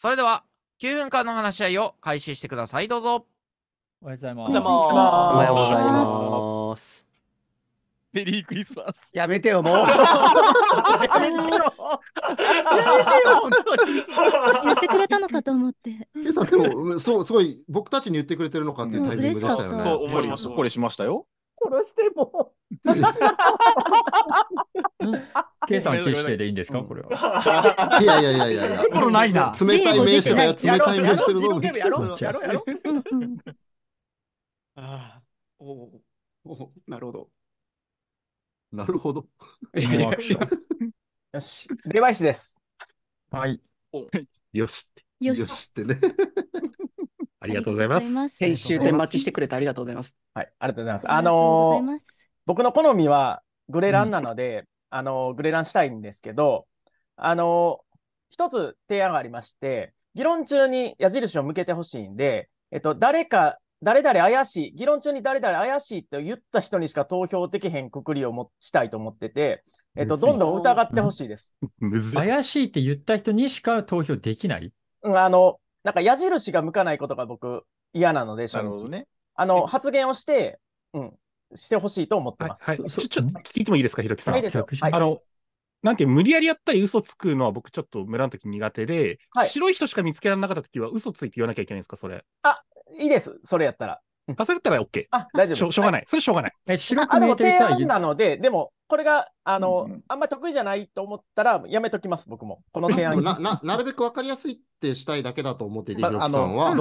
それでは9分間の話し合いを開始してくださいどうぞおはようございますおはようございますメリークリスマスやめてよもうやめてよ言ってくれたのかと思って今朝でもそうすごい僕たちに言ってくれてるのかっていうタイミングでしたよねそう思いましたこれしましたよ殺しても。計算決してでいいんですか、これは。いやいやいやいやいや。心ないな。冷たい名詞だよ、冷たい名詞るぞ。やろうやろうやろう。ああ、おお、なるほど。なるほど。よし、霊媒師です。はい。よし。って。よしってね。ありがとうございます。編集でマッチしてくれてありがとうございます。はい、ありがとうございます。あのー、僕の好みはグレランなので、うん、あのー、グレランしたいんですけど、あのー、一つ提案がありまして、議論中に矢印を向けてほしいんで、えっと、誰か、誰々怪しい、議論中に誰々怪しいって言った人にしか投票できへんくくりをもしたいと思ってて、えっと、どんどん疑ってほしいです。怪しいって言った人にしか投票できない、うん、あの、なんか矢印が向かないことが僕嫌なので、正直。ね、あの、発言をして、うん、してほしいと思ってます。はい、はい、ちょ、っと聞いてもいいですか、ひろきさん。いいですよ。はい、あの、なんて無理やりやったり嘘つくのは僕ちょっと村の時苦手で、はい、白い人しか見つけられなかった時は嘘ついて言わなきゃいけないんですか、それ。あ、いいです、それやったら。足されたら OK。あ、大丈夫しょ。しょうがない。それしょうがない。え白く見えていたい。なので、でも、これが、あの、うん、あんまり得意じゃないと思ったら、やめときます、僕も。この提案なななるべく分かりやすいってしたいだけだと思って、リヒさんは、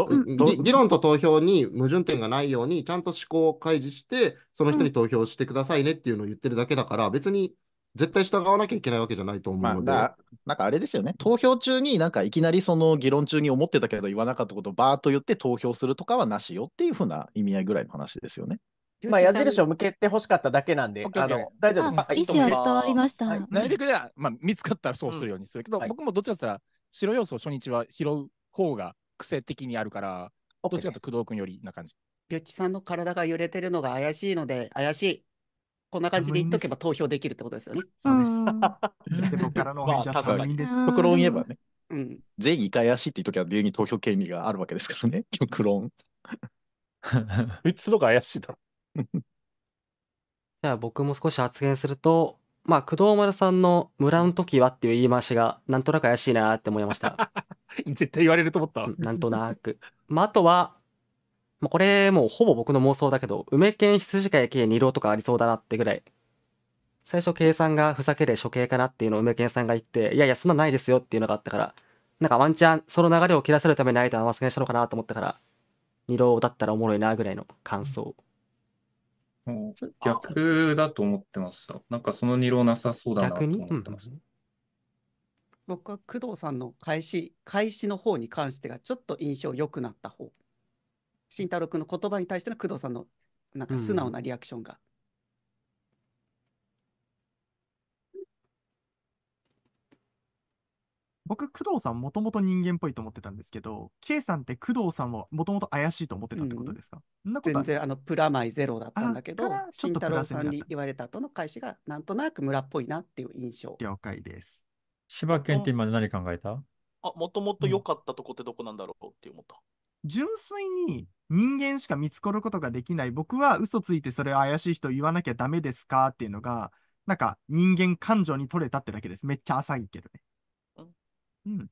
議論と投票に矛盾点がないように、ちゃんと思考を開示して、その人に投票してくださいねっていうのを言ってるだけだから、別に絶対従わなきゃいけないわけじゃないと思うので。まあ、なんかあれですよね、投票中になんかいきなりその議論中に思ってたけど言わなかったことをばーっと言って投票するとかはなしよっていうふうな意味合いぐらいの話ですよね。まあ、矢印を向けてほしかっただけなんで、あの大丈夫です。意思は伝わりました。はい、なるべくでは、まあ、見つかったらそうするようにするけど、うんはい、僕もどっちだったら白要素を初日は拾う方が癖的にあるから、どっちかと工藤君よりな感じ。りッチさんの体が揺れてるのが怪しいので、怪しい。こんな感じで言っとけば投票できるってことですよね。そうです。僕からのお返は確認です。極論言えばね、うん、税議会怪しいっていう時は、理由に投票権利があるわけですからね、極論。い つのが怪しいだろ。じゃあ僕も少し発言すると、まあ、工藤丸さんの村の時はっていう言い回しが、なんとなく怪しいなって思いました。絶対言われると思った。なんとなく。まあ、あとは、まあ、これもうほぼ僕の妄想だけど、梅犬羊飼い系二郎とかありそうだなってぐらい。最初計算がふざけで処刑かなっていうのを梅犬さんが言って、いやいやそんなないですよっていうのがあったから、なんかワンチャンその流れを切らせるためにあえて合わせにしたのかなと思ったから、二郎だったらおもろいなぐらいの感想。逆だと思ってました。なんかその二郎なさそうだなと思ってました。僕は工藤さんの返し、返しの方に関してがちょっと印象良くなった方。慎太郎君の言葉に対しての工藤さんのなんか素直なリアクションが。うん、僕、工藤さん、もともと人間っぽいと思ってたんですけど、K さんって工藤さんはもともと怪しいと思ってたってことですか、うん、全然あのプラマイゼロだったんだけど、慎太郎さんに言われた後の返しが、なんとなく村っぽいなっていう印象。了解です。柴犬って今何考えたあ、もともと良かったとこってどこなんだろうって思った。純粋に人間しか見つかることができない、僕は嘘ついてそれ怪しい人言わなきゃダメですかっていうのが、なんか人間感情に取れたってだけです。めっちゃ浅いけどね。うん。だか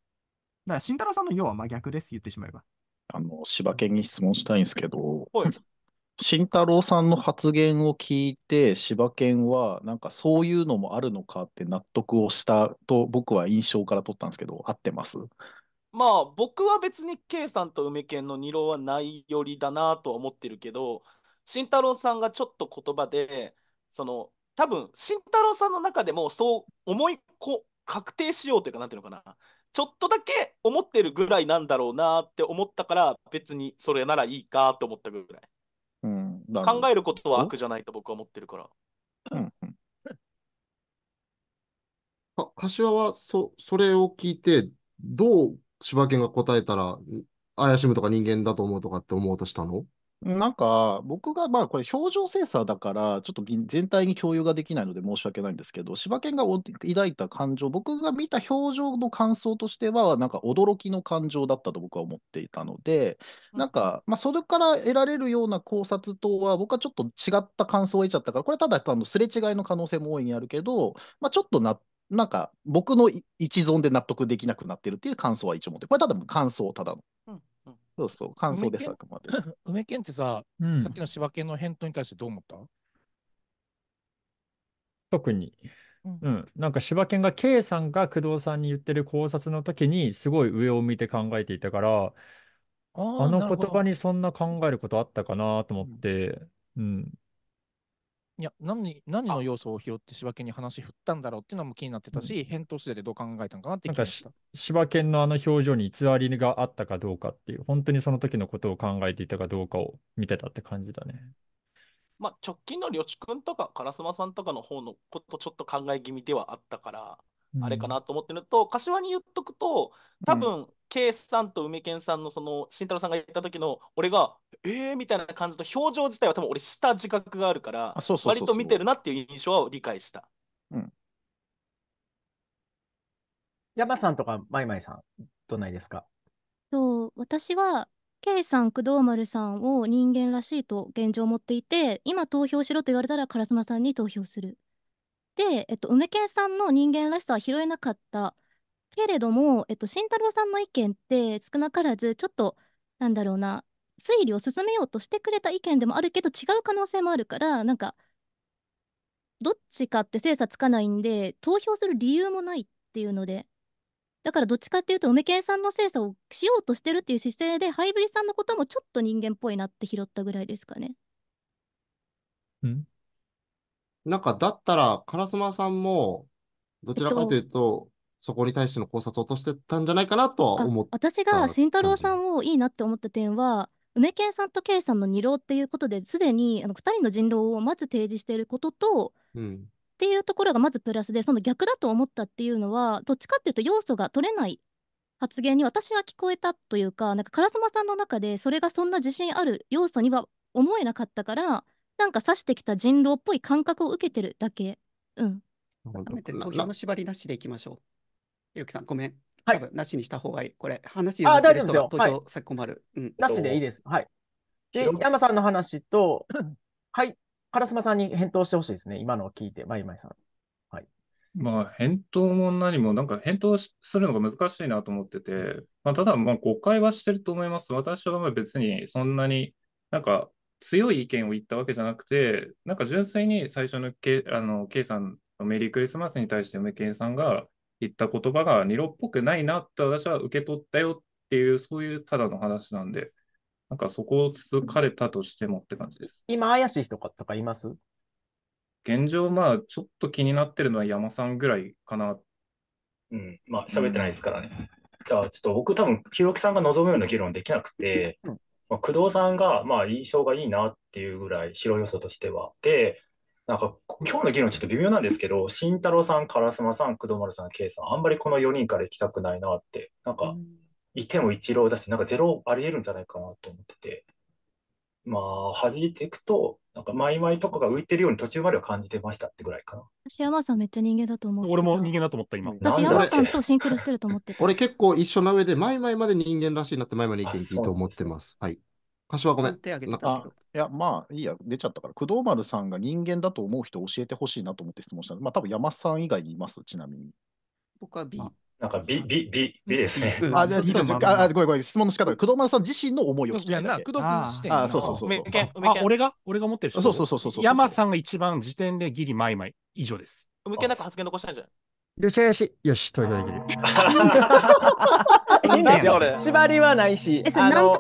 ら、慎太郎さんの要は真逆です、言ってしまえば。あの、柴犬に質問したいんですけど、い、慎太郎さんの発言を聞いて、柴犬は、なんかそういうのもあるのかって納得をしたと、僕は印象から取ったんですけど、合ってますまあ僕は別に K さんと梅健の二郎はないよりだなと思ってるけど慎太郎さんがちょっと言葉でその多分慎太郎さんの中でもそう思いこ確定しようというかなんていうのかなちょっとだけ思ってるぐらいなんだろうなって思ったから別にそれならいいかと思ったぐらい、うん、考えることは悪じゃないと僕は思ってるから、うん、あ柏はそそれを聞いてどう柴犬が答えたら、怪しむとか人間だと思うとかって思うとしたのなんか、僕が、まあ、これ、表情精査だから、ちょっと全体に共有ができないので申し訳ないんですけど、柴犬が抱いた感情、僕が見た表情の感想としては、なんか驚きの感情だったと僕は思っていたので、なんか、まあ、それから得られるような考察とは、僕はちょっと違った感想を得ちゃったから、これ、ただ、あのすれ違いの可能性も大いにあるけど、まあ、ちょっと納なんか僕の一存で納得できなくなってるっていう感想は一応持ってこれただ感想、ただの。うんうん、そうそう、感想です、あくまで。梅健ってさ、うん、さっきの柴犬の返答に対してどう思った特に。うん、なんか柴犬が K さんが工藤さんに言ってる考察の時にすごい上を見て考えていたからあの言葉にそんな考えることあったかなと思って、うん、いや何何の要素を拾って柴犬に話振ったんだろうっていうのも気になってたし、うん、返答次第でどう考えたのかなって気になった柴犬のあの表情に偽りがあったかどうかっていう、本当にその時のことを考えていたかどうかを見てたって感じだね。まあ、直近のりょちくんとか烏丸さんとかの方のことちょっと考え気味ではあったから、あれかなと思ってるのと、うん、柏に言っとくと多分、うん、さんと梅健さんのその慎太郎さんが言った時の俺がえーみたいな感じの表情自体は多分俺した自覚があるから割と見てるなっていう印象は理解した。うん、山さんとかまいまいさんどないですかう私は K さん、工藤丸さんを人間らしいと現状を持っていて、今投票しろと言われたら、烏丸さんに投票する。で、えっと、梅健さんの人間らしさは拾えなかったけれども、えっと、慎太郎さんの意見って少なからずちょっとなんだろうな推理を進めようとしてくれた意見でもあるけど違う可能性もあるからなんかどっちかって精査つかないんで投票する理由もないっていうのでだからどっちかっていうと梅健さんの精査をしようとしてるっていう姿勢でハイブリさんのこともちょっと人間っぽいなって拾ったぐらいですかね。うんなんか、だったら、烏丸さんも、どちらかというと、そこに対しての考察を落としてたんじゃないかなとは思った私が慎太郎さんをいいなって思った点は、梅健さんと圭さんの二郎っていうことですでにあの2人の人狼をまず提示していることと、うん、っていうところがまずプラスでその逆だと思ったっていうのはどっちかっていうと要素が取れない発言に私は聞こえたというかなんか烏丸さんの中でそれがそんな自信ある要素には思えなかったからなんか刺してきた人狼っぽい感覚を受けてるだけ。うん。改めて、とぎ縛りなしでいきましょう。ひきさん、ごめん。はい、なしにした方がいい。これ、話あ、大丈夫ですよ。はい、先困る、うん。なしでいいです。はい。で、山さんの話と、はい、烏丸さんに返答してほしいですね。今のを聞いて、まいまいさん。はい。まあ、返答も何も、なんか返答するのが難しいなと思ってて、まあ、ただ、誤解はしてると思います。私は別にそんなに、なんか、強い意見を言ったわけじゃなくて、なんか純粋に最初の K, あの K さんのメリークリスマスに対して梅健さんが言った言葉がニロっぽくないなって私は受け取ったよっていう、そういうただの話なんで、なんかそこをつつかれたとしてもって感じです。今、怪しい人とかいます現状、まあ、ちょっと気になってるのは山さんぐらいかな。うん、まあ、喋ってないですからね。うん、じゃあ、ちょっと僕、多分、ひろきさんが望むような議論できなくて、うん、まあ、工藤さんが、まあ、印象がいいなっていうぐらい、白要素としては。で、なんか、今日の議論ちょっと微妙なんですけど、慎太郎さん、烏丸さん、工藤丸さん、圭さん、あんまりこの4人から行きたくないなって、なんか、い点を一郎だし、なんかゼロあり得るんじゃないかなと思ってて。まあ、弾いていくと、なんかマイマイとかが浮いてるように途中までは感じてましたってぐらいかな。私、山さんめっちゃ人間だと思う。俺も人間だと思った、今。私、山さんとシンクロしてると思ってた。俺結構一緒な上で、マイマイまで人間らしいなって、マイマイの意見いと思ってます。はい。柏ごめん。手挙げてたいや、まあ、いいや、出ちゃったから、工藤丸さんが人間だと思う人教えてほしいなと思って質問したまあ、多分山さん以外にいます、ちなみに。僕は B。なんかび、び、び、びですね。あ、じゃあ、ちょっと、あ、ごめんごめん、質問の仕方が、工藤丸さん自身の思いを聞きたいいや、な、工藤視点。あ、そうそうそうそうあ。俺が俺が持ってるそうそうそうそうそう。山さんが一番時点でギリマイマイ以上です。むけなく発言残したいじゃん。よしよし、よし、投票できる。いいんですよ。縛りはないし。え、あの、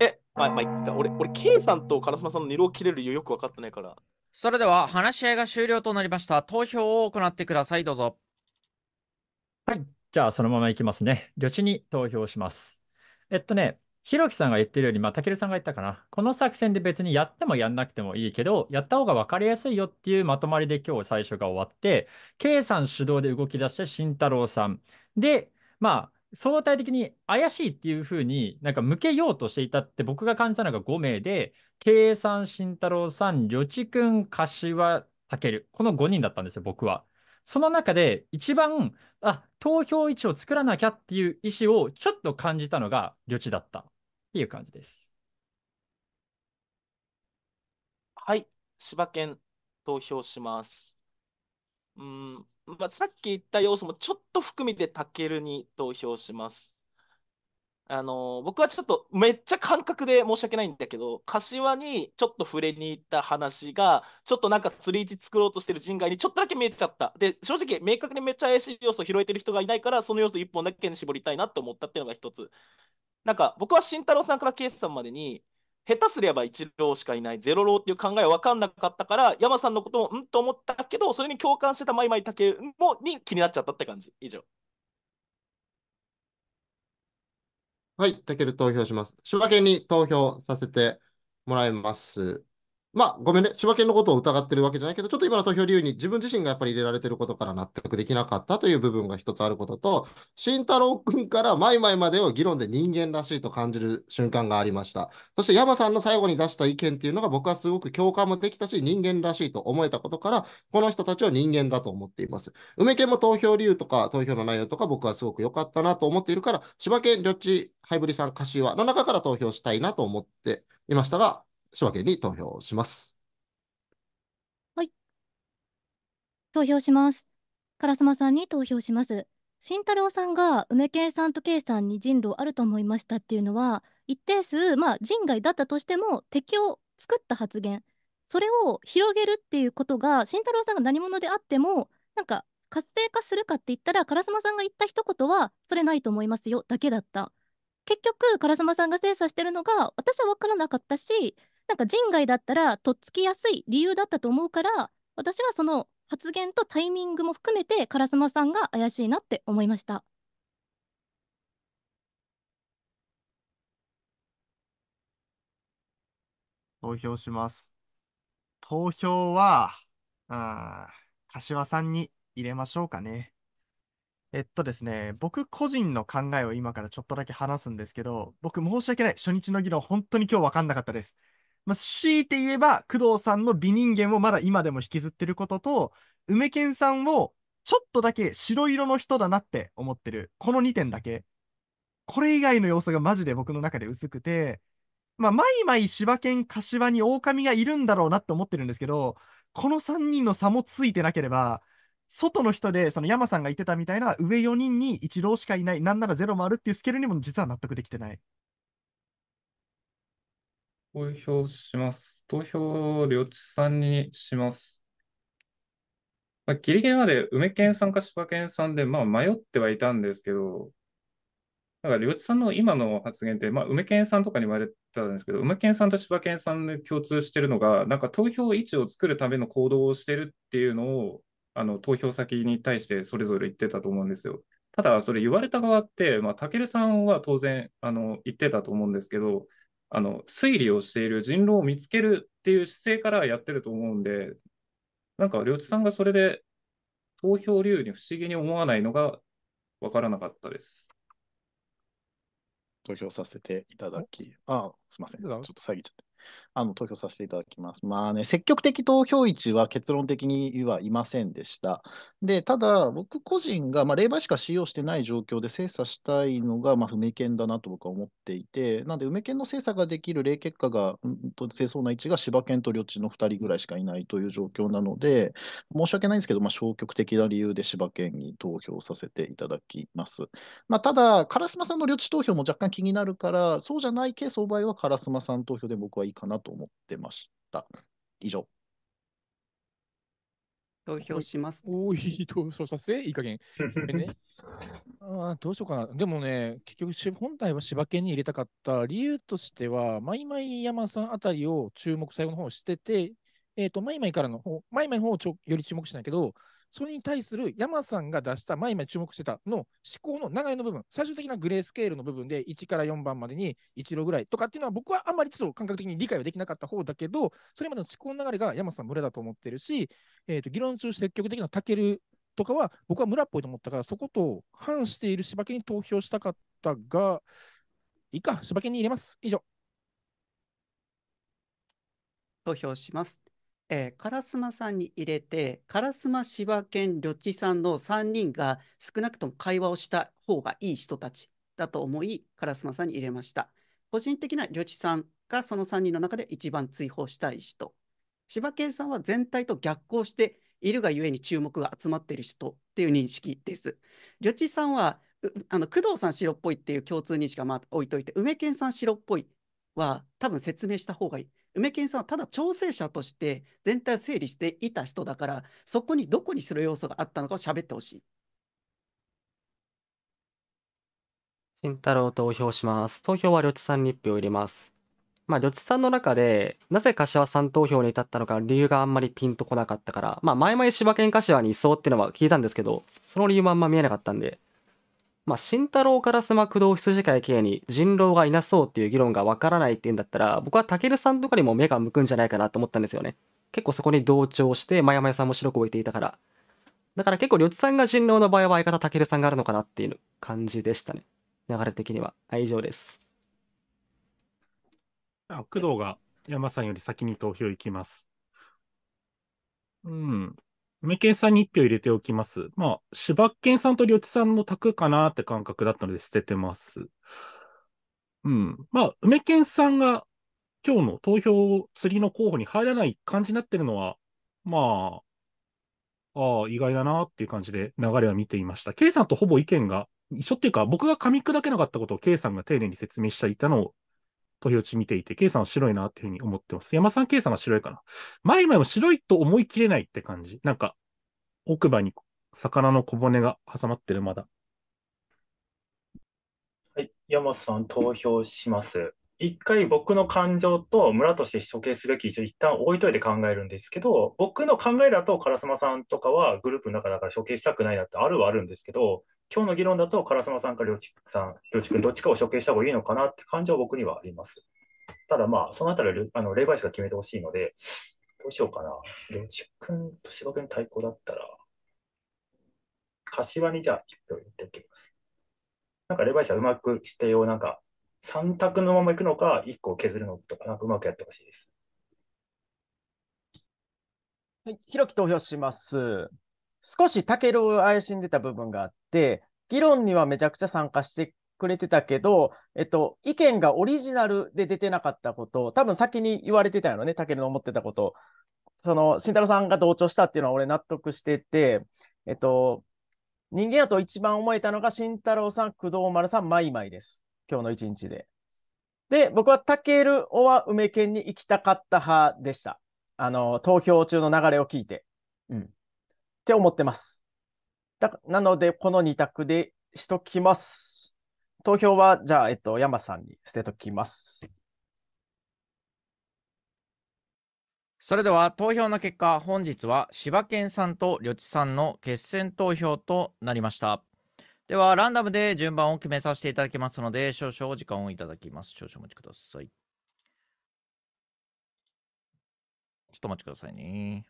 え、まあ、まあ、言った。俺、俺、けいさんと烏丸さんの二郎切れるよ、よく分かってないから。それでは、話し合いが終了となりました。投票を行ってください。どうぞ。はい。じゃあ、そのまま行きますね。旅地に投票します。えっとね、ひろきさんが言ってるより、まあ、たけるさんが言ったかな。この作戦で別にやってもやんなくてもいいけど、やった方が分かりやすいよっていうまとまりで今日最初が終わって、K さん主導で動き出して慎太郎さん。で、まあ、相対的に怪しいっていうふうになんか向けようとしていたって僕が感じたのが5名で、K さん、慎太郎さん、りょちくん、柏、たける。この5人だったんですよ、僕は。その中で一番、あ、投票位置を作らなきゃっていう意思をちょっと感じたのが旅地だったっていう感じです。はい、柴犬投票します。うん、まあ、さっき言った要素もちょっと含みでタケルに投票します。あの僕はちょっとめっちゃ感覚で申し訳ないんだけど柏にちょっと触れに行った話がちょっとなんか釣り位置作ろうとしてる人外にちょっとだけ見えちゃったで正直明確にめっちゃ怪しい要素を拾えてる人がいないからその要素1本だけに絞りたいなって思ったっていうのが1つなんか僕は慎太郎さんからスさんまでに下手すれば一郎しかいないゼロ郎っていう考えは分かんなかったから山さんのこともうんと思ったけどそれに共感してたマイマイたけもに気になっちゃったって感じ以上。はい、たける投票します。柴県に投票させてもらいます。まあ、ごめんね、柴犬のことを疑ってるわけじゃないけど、ちょっと今の投票理由に自分自身がやっぱり入れられてることから納得できなかったという部分が一つあることと、慎太郎君から前々までを議論で人間らしいと感じる瞬間がありました。そして山さんの最後に出した意見っていうのが僕はすごく共感もできたし、人間らしいと思えたことから、この人たちは人間だと思っています。梅犬も投票理由とか投票の内容とか僕はすごく良かったなと思っているから、柴犬、緑地、ハイブリさん、柏の中から投票したいなと思っていましたが、柴県に投票します。はい。投票します。烏丸さんに投票します。慎太郎さんが梅健さんと圭さんに人狼あると思いましたっていうのは、一定数、まあ、人外だったとしても敵を作った発言、それを広げるっていうことが、慎太郎さんが何者であっても、なんか活性化するかって言ったら、烏丸さんが言った一言は、それないと思いますよだけだった。結局烏丸さんが精査してるのが私は分からなかったしなんか人外だったらとっつきやすい理由だったと思うから私はその発言とタイミングも含めて烏丸さんが怪しいなって思いました。投票します。投票は、あ柏さんに入れましょうかね。えっとですね、僕個人の考えを今からちょっとだけ話すんですけど、僕申し訳ない。初日の議論、本当に今日分かんなかったです。まあ、強いて言えば、工藤さんの美人間をまだ今でも引きずってることと、梅健さんをちょっとだけ白色の人だなって思ってる。この2点だけ。これ以外の要素がマジで僕の中で薄くて、まあ、毎毎柴犬柏に狼がいるんだろうなって思ってるんですけど、この3人の差もついてなければ、外の人で、その山さんが言ってたみたいな、上4人に一郎しかいない、なんならゼロもあるっていうスケールにも実は納得できてない。投票します。投票を両地さんにします。まあ、ギリギリまで梅県さんか柴県さんで、まあ、迷ってはいたんですけど、だから両地さんの今の発言って、まあ、梅県さんとかに言われたんですけど、梅県さんと柴県さんで共通してるのが、なんか投票位置を作るための行動をしてるっていうのを、あの投票先に対してそれぞれ言ってたと思うんですよ。ただ、それ言われた側って、またけるさんは当然あの言ってたと思うんですけど、あの推理をしている人狼を見つけるっていう姿勢からやってると思うんで、なんか、りょちさんがそれで投票理由に不思議に思わないのが分からなかったです。投票させていただき、ああ、すみません。ちょっと詐欺ちゃって。あの投票させていただきます。まあね、積極的投票位は結論的にはいませんでした。で、ただ、僕個人が、まあ、霊媒しか使用してない状況で精査したいのが、まあ、不明犬だなと僕は思っていて、なので、梅犬の精査ができる霊結果が、うんとそうな位置が柴犬と領地の2人ぐらいしかいないという状況なので、申し訳ないんですけど、まあ、消極的な理由で柴犬に投票させていただきます。まあ、ただ、烏丸さんの領地投票も若干気になるから、そうじゃないケースの場合は、烏丸さん投票で僕はいいかなと。と思ってました。以上。投票します。おい投票させ、いい加減。ね、ああ、どうしようかな。でもね、結局、本体は柴犬に入れたかった理由としては、マイマイ山さんあたりを注目、最後の方してて、えっ、ー、と、マイマイからの方、マイマイの方をちょより注目しないけど、それに対する山さんが出した、前今注目してたの思考の長いの部分、最終的なグレースケールの部分で1から4番までに1路ぐらいとかっていうのは、僕はあんまりちょっと感覚的に理解はできなかった方だけど、それまでの思考の流れが山さん無駄だと思ってるし、えー、と議論中積極的なたけるとかは僕は村っぽいと思ったから、そこと反している柴犬に投票したかったが、いいか、柴犬に入れます。以上。投票します。えー、烏丸さんに入れて、烏丸、柴犬、緑地さんの3人が少なくとも会話をした方がいい人たちだと思い、烏丸さんに入れました。個人的な緑地さんがその3人の中で一番追放したい人。柴犬さんは全体と逆行しているがゆえに注目が集まっている人っていう認識です。緑地さんはあの工藤さん白っぽいっていう共通認識がまあ置いといて、梅犬さん白っぽいは多分説明した方がいい。梅健さんはただ調整者として全体を整理していた人だからそこにどこにする要素があったのかを喋ってほしい。慎太郎投票します。投票は両津さんに1票入れます。まあ、両津さんの中で、なぜ柏さん投票に至ったのか理由があんまりピンとこなかったから、まあ、前々柴犬柏にいそうっていうのは聞いたんですけど、その理由もあんま見えなかったんで、まあ、慎太郎からスマ工藤羊飼い K に人狼がいなそうっていう議論がわからないっていうんだったら、僕はたけるさんとかにも目が向くんじゃないかなと思ったんですよね。結構そこに同調して、まやまやさんも白く置いていたから。だから結構、りょつさんが人狼の場合は相方たけるさんがあるのかなっていう感じでしたね。流れ的には。はい、以上です。あ工藤が山さんより先に投票いきます。うん。梅ケさんに1票入れておきます。まあ、柴犬さんとりょちさんの択かなって感覚だったので捨ててます。うん。まあ、梅健さんが今日の投票釣りの候補に入らない感じになってるのは、まあ、ああ、意外だなっていう感じで流れは見ていました。K さんとほぼ意見が一緒っていうか、僕が噛み砕けなかったことを K さんが丁寧に説明していたのを投票値見ていて、K さんは白いなっていうふうに思ってます。山さん、K さん白いかな。前々も白いと思い切れないって感じ。なんか、奥歯に魚の小骨が挟まってる、まだ。はい、山さん、投票します。一回僕の感情と村として処刑すべき一旦置いといて考えるんですけど、僕の考えだと、烏丸さんとかはグループの中だから処刑したくないなってあるはあるんですけど、今日の議論だと、烏丸さんか両地さん、両地君、どっちかを処刑した方がいいのかなって感情は僕にはあります。ただまあ、そのあたりはあの霊媒師が決めてほしいので、どうしようかな。両地君と芝君対抗だったら、柏にじゃあ1票入れておきます。なんか霊媒師はうまくしてよう、なんか、3択のままいくのか、1個削るのとか、なんかうまくやってほしいです。はい、広く投票します。少したけルを怪しんでた部分があっ、議論にはめちゃくちゃ参加してくれてたけど、えっと、意見がオリジナルで出てなかったこと、多分先に言われてたよね、たけるの思ってたこと。その、慎太郎さんが同調したっていうのは俺納得してて、えっと、人間やと一番思えたのが慎太郎さん、工藤丸さん、マイマイです。今日の一日で。で、僕はたけるオは梅県に行きたかった派でした。あの、投票中の流れを聞いて。うん。って思ってます。だなので、この2択でしときます。投票は、じゃあ、えっと、山さんに捨てときます。それでは投票の結果、本日は柴犬さんとょ地さんの決選投票となりました。では、ランダムで順番を決めさせていただきますので、少々お時間をいただきます。少々お待ちください。ちょっとお待ちくださいね。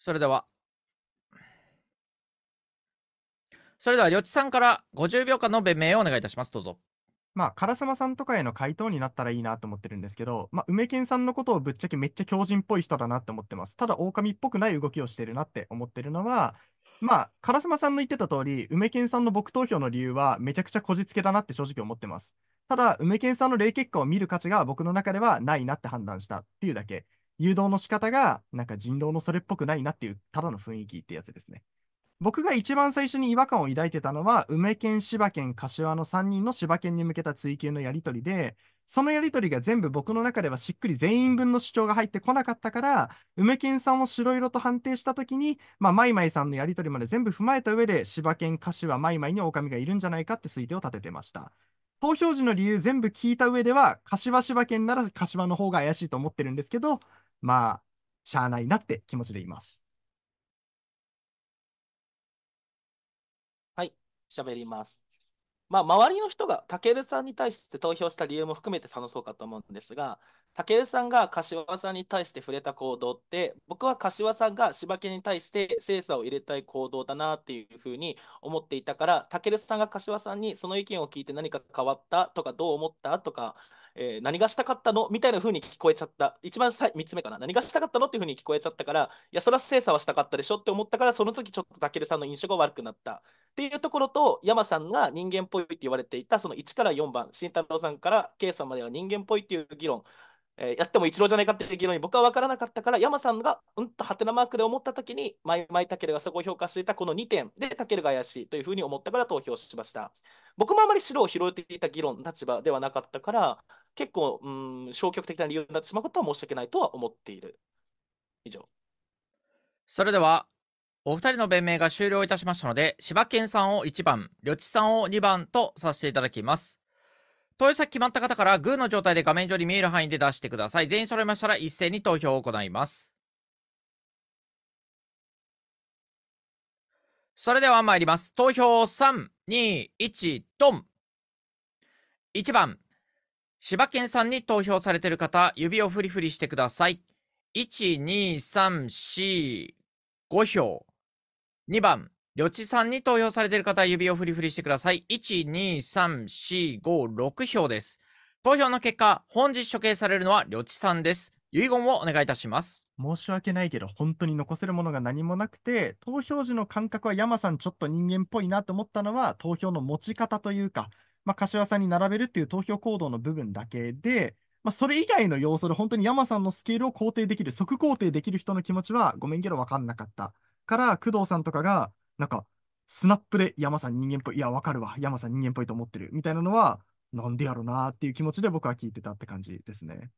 それでは。それでは、りょちさんから50秒間の弁明をお願いいたします。どうぞ。まあ、唐様さんとかへの回答になったらいいなと思ってるんですけど、まあ、梅健さんのことをぶっちゃけめっちゃ強人っぽい人だなって思ってます。ただ、狼っぽくない動きをしてるなって思ってるのは、まあ、唐島さんの言ってた通り、梅健さんの僕投票の理由はめちゃくちゃこじつけだなって正直思ってます。ただ、梅健さんの例結果を見る価値が僕の中ではないなって判断したっていうだけ。誘導の仕方が、なんか人狼のそれっぽくないなっていう、ただの雰囲気ってやつですね。僕が一番最初に違和感を抱いてたのは、梅県、葉県、柏の3人の柴県に向けた追求のやり取りで、そのやり取りが全部僕の中ではしっくり全員分の主張が入ってこなかったから、梅県さんを白色と判定したときに、まあ、マイマイさんのやり取りまで全部踏まえた上で、柴県、柏、マイマイに狼がいるんじゃないかって推定を立ててました。投票時の理由全部聞いた上では、柏柴県なら柏の方が怪しいと思ってるんですけど、まあ、しゃあないなって気持ちでいます。はい、喋ります。まあ、周りの人がたけるさんに対して投票した理由も含めてしそうかと思うんですが、たけるさんが柏さんに対して触れた行動って、僕は柏さんが柴犬に対して精査を入れたい行動だなっていうふうに思っていたから、たけるさんが柏さんにその意見を聞いて何か変わったとか、どう思ったとか、えー、何がしたかったのみたいな風に聞こえちゃった。一番さ3つ目かな。何がしたかったのっていう風に聞こえちゃったから、いや、そら精査はしたかったでしょって思ったから、その時ちょっとたけるさんの印象が悪くなった。っていうところと、山さんが人間っぽいって言われていた、その1から4番、慎太郎さんから K さんまでは人間っぽいっていう議論。えー、やっても一郎じゃないかっていう議論に僕は分からなかったから、山さんがうんとハテナマークで思ったときに、マイマイタケルがそこを評価していたこの2点でタケルが怪しいというふうに思ったから投票しました。僕もあまり白を拾っていた議論、立場ではなかったから、結構、うん、消極的な理由になってしまうことは申し訳ないとは思っている。以上。それでは、お二人の弁明が終了いたしましたので、柴犬さんを1番、りょちさんを2番とさせていただきます。投票先決まった方からグーの状態で画面上に見える範囲で出してください。全員揃いましたら一斉に投票を行います。それでは参ります。投票3、2、1、ドン !1 番、千葉県さんに投票されてる方、指をフリフリしてください。1、2、3、4、5票。2番、りょちさんに投票されてる方、指をフリフリしてください。1、2、3、4、5、6票です。投票の結果、本日処刑されるのはりょちさんです。遺言をお願いいたします。申し訳ないけど、本当に残せるものが何もなくて、投票時の感覚は山さんちょっと人間っぽいなと思ったのは、投票の持ち方というか、まあ、柏さんに並べるっていう投票行動の部分だけで、まあ、それ以外の要素で本当に山さんのスケールを肯定できる、即肯定できる人の気持ちは、ごめんけど分かんなかった。から、工藤さんとかが、なんか、スナップで山さん人間っぽい、いや、分かるわ、山さん人間っぽいと思ってる、みたいなのは、なんでやろうなっていう気持ちで僕は聞いてたって感じですね。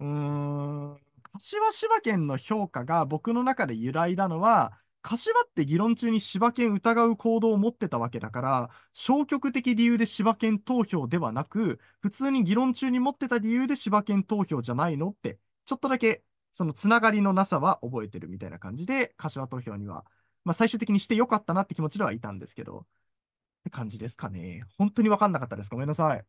うん、柏柴犬の評価が僕の中で由来だのは、柏って議論中に柴犬疑う行動を持ってたわけだから、消極的理由で柴犬投票ではなく、普通に議論中に持ってた理由で柴犬投票じゃないのって、ちょっとだけそのつながりのなさは覚えてるみたいな感じで、柏投票には、まあ、最終的にしてよかったなって気持ちではいたんですけど、って感じですかね。本当に分かんなかったです。ごめんなさい。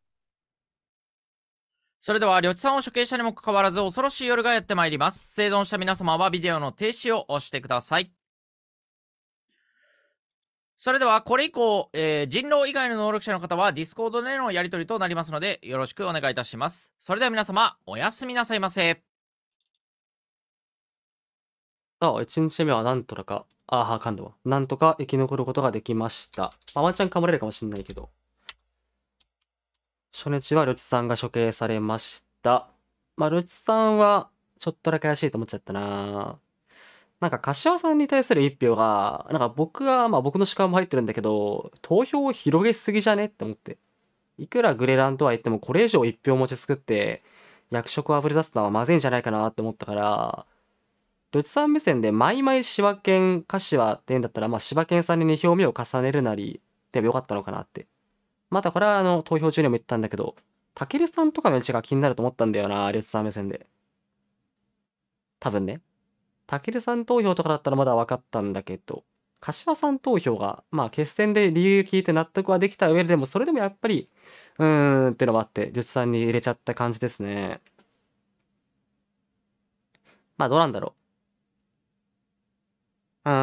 それでは、旅地さんを処刑者にもかかわらず恐ろしい夜がやってまいります。生存した皆様はビデオの停止を押してください。それでは、これ以降、えー、人狼以外の能力者の方は、ディスコードでのやり取りとなりますので、よろしくお願いいたします。それでは皆様、おやすみなさいませ。さあ、一日目はなんとか、ああ、かんだわ。なんとか生き残ることができました。まあ、ワンチャンかまれるかもしんないけど。初日はルチさんが処刑されました。まあ、ルチさんは、ちょっとだけ怪しいと思っちゃったななんか、柏さんに対する一票が、なんか僕は、まあ僕の主観も入ってるんだけど、投票を広げすぎじゃねって思って。いくらグレランとは言っても、これ以上一票持ち作って、役職をあぶり出すのはまずいんじゃないかなって思ったから、ルチさん目線で、毎々柴犬、柏って言うんだったら、まあ柴犬さんに2票目を重ねるなり、でもよかったのかなって。またこれはあの、投票中にも言ったんだけど、たけるさんとかの位置が気になると思ったんだよな、リュウツさん目線で。多分ね。たけるさん投票とかだったらまだ分かったんだけど、柏さん投票が、まあ決戦で理由聞いて納得はできた上でも、それでもやっぱり、うーんってのもあって、つさんに入れちゃった感じですね。まあどうなんだろう。うん。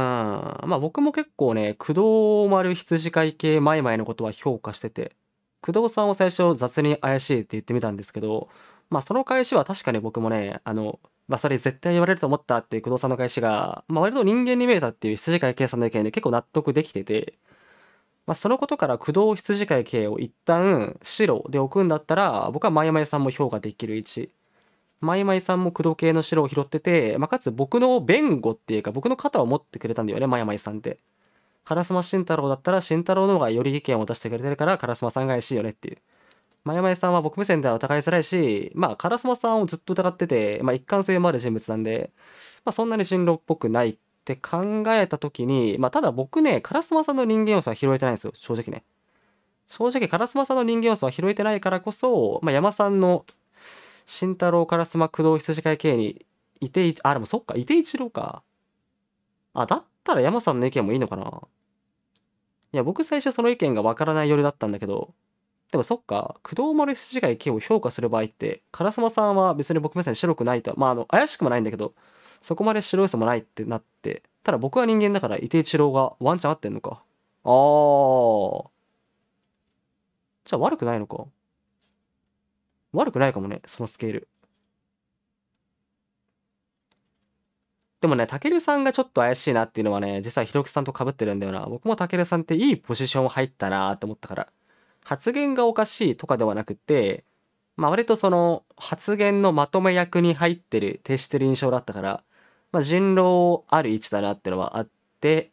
まあ僕も結構ね、工藤丸羊飼い系マイマイのことは評価してて、工藤さんを最初雑に怪しいって言ってみたんですけど、まあその返しは確かに僕もね、あの、まあそれ絶対言われると思ったっていう工藤さんの返しが、まあ割と人間に見えたっていう羊飼い系さんの意見で結構納得できてて、まあそのことから工藤羊飼い系を一旦白で置くんだったら、僕はマイマイさんも評価できる位置マイマイさんも黒系の白を拾ってて、まあ、かつ僕の弁護っていうか、僕の肩を持ってくれたんだよね、マイマイさんって。カラスマ慎太郎だったら慎太郎の方がより意見を出してくれてるから、カラスマさんが怪しいよねっていう。マイマイさんは僕目線では疑いづらいし、まあ、カラスマさんをずっと疑ってて、まあ、一貫性もある人物なんで、まあ、そんなに人狼っぽくないって考えた時に、まあ、ただ僕ね、カラスマさんの人間要素は拾えてないんですよ、正直ね。正直、カラスマさんの人間要素は拾えてないからこそ、まあ、山さんの慎太郎、烏丸、工藤、羊飼い系に、伊手一、あ、でもそっか、伊手一郎か。あ、だったら山さんの意見もいいのかな。いや、僕最初その意見がわからないよりだったんだけど、でもそっか、工藤丸羊飼い系を評価する場合って、烏丸さんは別に僕目線白くないと、まあ、あの、怪しくもないんだけど、そこまで白い人もないってなって、ただ僕は人間だから伊手一郎がワンチャン合ってんのか。あー。じゃあ悪くないのか。悪くないかもね、そのスケール。でもね、たけるさんがちょっと怪しいなっていうのはね、実はひろきさんと被ってるんだよな。僕もたけるさんっていいポジション入ったなって思ったから。発言がおかしいとかではなくて、まあ割とその発言のまとめ役に入ってる、徹してる印象だったから、まあ人狼ある位置だなってのはあって、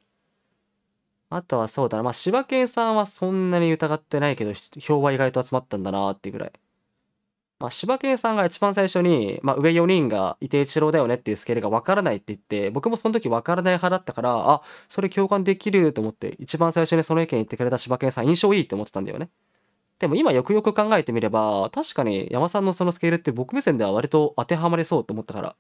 あとはそうだな、まあ柴犬さんはそんなに疑ってないけど、票は意外と集まったんだなっていうぐらい。まあ、柴犬さんが一番最初に、まあ、上4人が伊藤一郎だよねっていうスケールが分からないって言って、僕もその時分からない派だったから、あ、それ共感できると思って、一番最初にその意見言ってくれた柴犬さん印象いいって思ってたんだよね。でも今よくよく考えてみれば、確かに山さんのそのスケールって僕目線では割と当てはまりそうと思ったから、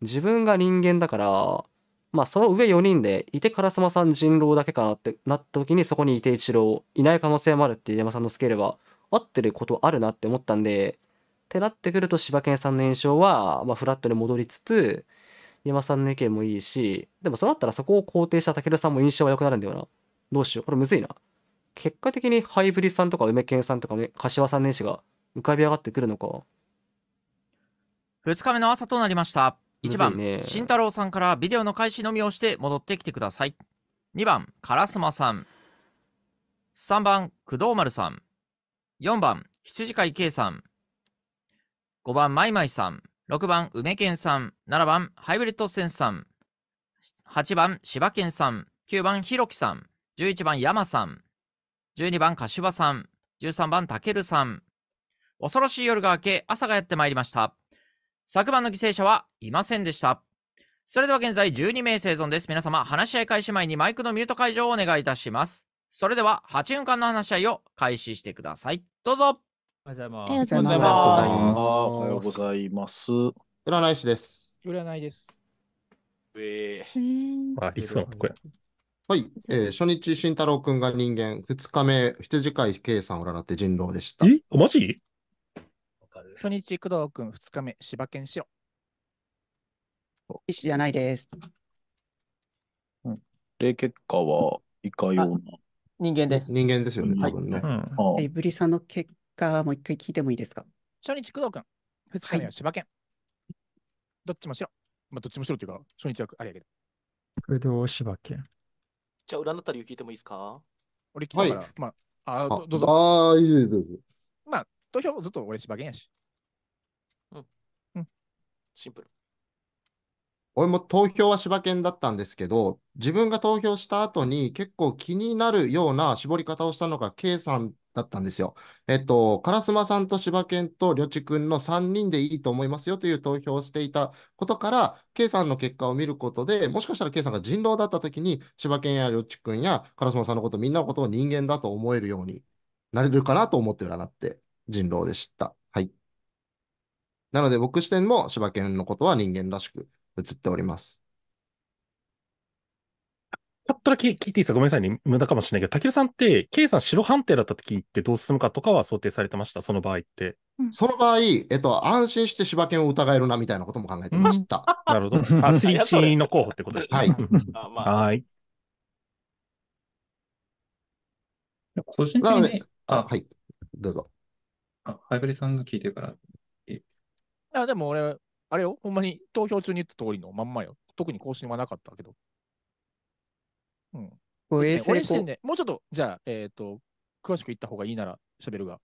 自分が人間だから、まあその上4人で、いて烏丸さん人狼だけかなってなった時にそこに伊藤一郎、いない可能性もあるっていう山さんのスケールは合ってることあるなって思ったんで、ってなってくると柴犬さんの印象は、まあ、フラットに戻りつつ山さんの意見もいいしでもそうなったらそこを肯定した武尊さんも印象は良くなるんだよなどうしようこれむずいな結果的にハイブリさんとか梅犬さんとか、ね、柏さん年始が浮かび上がってくるのか2日目の朝となりました1番、ね、慎太郎さんからビデオの開始のみをして戻ってきてください2番烏丸さん3番工藤丸さん4番羊飼い圭さん5番マイマイさん、6番梅健さん、7番ハイブリッドセンさん、8番柴健さん、9番ひろきさん、11番山さん、12番柏さん、13番たけるさん。恐ろしい夜が明け、朝がやってまいりました。昨晩の犠牲者はいませんでした。それでは現在12名生存です。皆様、話し合い開始前にマイクのミュート解除をお願いいたします。それでは8分間の話し合いを開始してください。どうぞおはようございます。おはようございます。占い師です。占いです。えー、ありそうなとこや。はい、えー、初日、慎太郎くんが人間、2日目、羊飼い計算を占って人狼でした。えマジ初日、工藤くん、2日目、芝犬しろ。医師じゃないです。うん、で、結果はいかような。人間です。人間ですよね、多分ね。エブリさんの結もう一回聞いてもいいですか。初日、工藤君。二日目は柴犬。どっちも白。まあ、どっちも白というか、初日はあれやけど。工藤、柴犬。じゃあ、裏のたりを聞いてもいいですか俺聞いたから、まあ、あどどうぞ。ああ、いいです、どうぞ。まあ、投票ずっと俺柴犬やし。うん。うん。シンプル。俺も投票は柴犬だったんですけど、自分が投票した後に結構気になるような絞り方をしたのが、K さんだったんですよ。えっと、烏丸さんと柴犬とちくんの3人でいいと思いますよという投票をしていたことから、K さんの結果を見ることで、もしかしたら K さんが人狼だったときに、柴犬やりょちくんや烏丸さんのこと、みんなのことを人間だと思えるようになれるかなと思って占って人狼でした。はい。なので僕視点も柴犬のことは人間らしく映っております。パッとだけ聞いていいですかごめんなさいね。無駄かもしれないけど、たけるさんって、K さん白判定だった時ってどう進むかとかは想定されてましたその場合って。その場合、えっと、安心して柴犬を疑えるなみたいなことも考えてました。うん、なるほど。あ、釣り地の候補ってことですね。はい。あまあ、はい。個人的に、ね、あ、はい。どうぞ。あ、ハイブリさんが聞いてるから。いあ、でも俺、あれよ、ほんまに投票中に言った通りのまんまよ。特に更新はなかったけど。うん。衛星、ね、ね、もうちょっと、じゃあ、えっ、ー、と、詳しく言った方がいいなら、喋るが。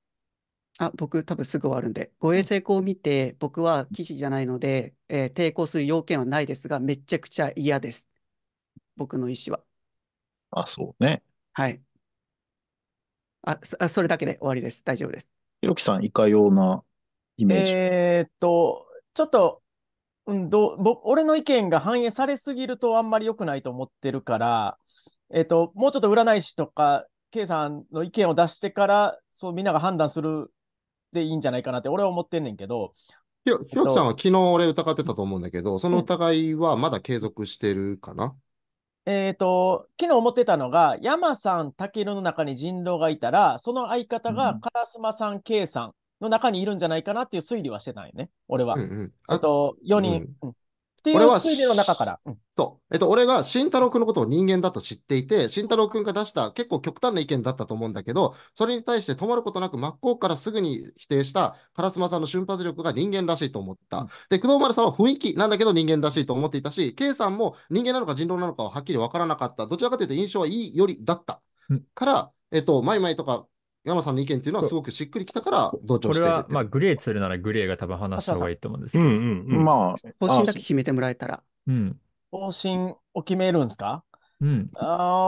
あ僕、多分すぐ終わるんで、護衛成功を見て、僕は記事じゃないので、えー、抵抗する要件はないですが、めちゃくちゃ嫌です。僕の意思は。あ、そうね。はい。あ、そそれだけで終わりです。大丈夫です。ひろきさん、いかようなイメージ。えー、っと、ちょっとうん、どぼ俺の意見が反映されすぎるとあんまり良くないと思ってるから、えっ、と、もうちょっと占い師とか、K さんの意見を出してから、そうみんなが判断するでいいんじゃないかなって俺は思ってんねんけど。ひろき、さんは昨日俺疑ってたと思うんだけど、その疑いはまだ継続してるかな、うん、えっ、ー、と、昨日思ってたのが、山さん、たけるの中に人狼がいたら、その相方が烏丸さん、K さんの中にいるんじゃないかなっていう推理はしてたんよね、俺は。うんうん、あと、4人、うん、っていう推理の中から。うん、そう。えっと、俺が慎太郎君のことを人間だと知っていて、慎太郎君が出した結構極端な意見だったと思うんだけど、それに対して止まることなく真っ向からすぐに否定した烏丸さんの瞬発力が人間らしいと思った。うん、で、工藤丸さんは雰囲気なんだけど人間らしいと思っていたし、K さんも人間なのか人狼なのかははっきりわからなかった。どちらかというと印象はいいよりだった。から、えっと、マイマイとか山さんの意見っていうのはすごくしっくりきたから同調してるこれは、まあ、グレーするならグレーが多分話した方がいいと思うんですけど。うんうんまあ、方針だけ決めてもらえたら。方針を決めるんですかうん、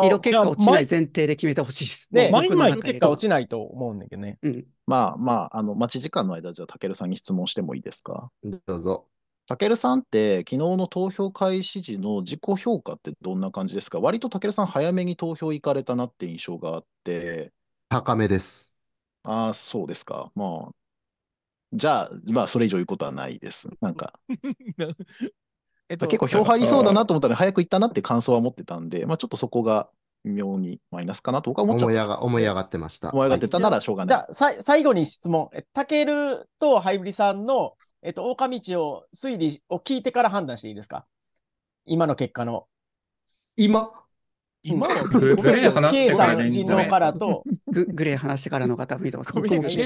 色結果落ちない前提で決めてほしいです。で、毎回色結果落ちないと思うんだけどね。うん、まあまあ、あの、待ち時間の間、じゃあ、たけるさんに質問してもいいですかどうぞ。たけるさんって、昨日の投票開始時の自己評価ってどんな感じですか割とたけるさん、早めに投票行かれたなって印象があって、高めです。ああ、そうですか。まあ、じゃあ、まあ、それ以上言うことはないです。なんか、えっと、結構票入りそうだなと思ったら、早く行ったなって感想は持ってたんで、まあ、ちょっとそこが微妙にマイナスかなと僕は思っちゃった。が、思い上がってました。思い上がってたならしょうがない。じゃあ、さ最後に質問。えタケルとハイブリさんの、えっと、狼道を推理を聞いてから判断していいですか今の結果の。今、今はグレー話してからでいググレー話してからの方もいいと思し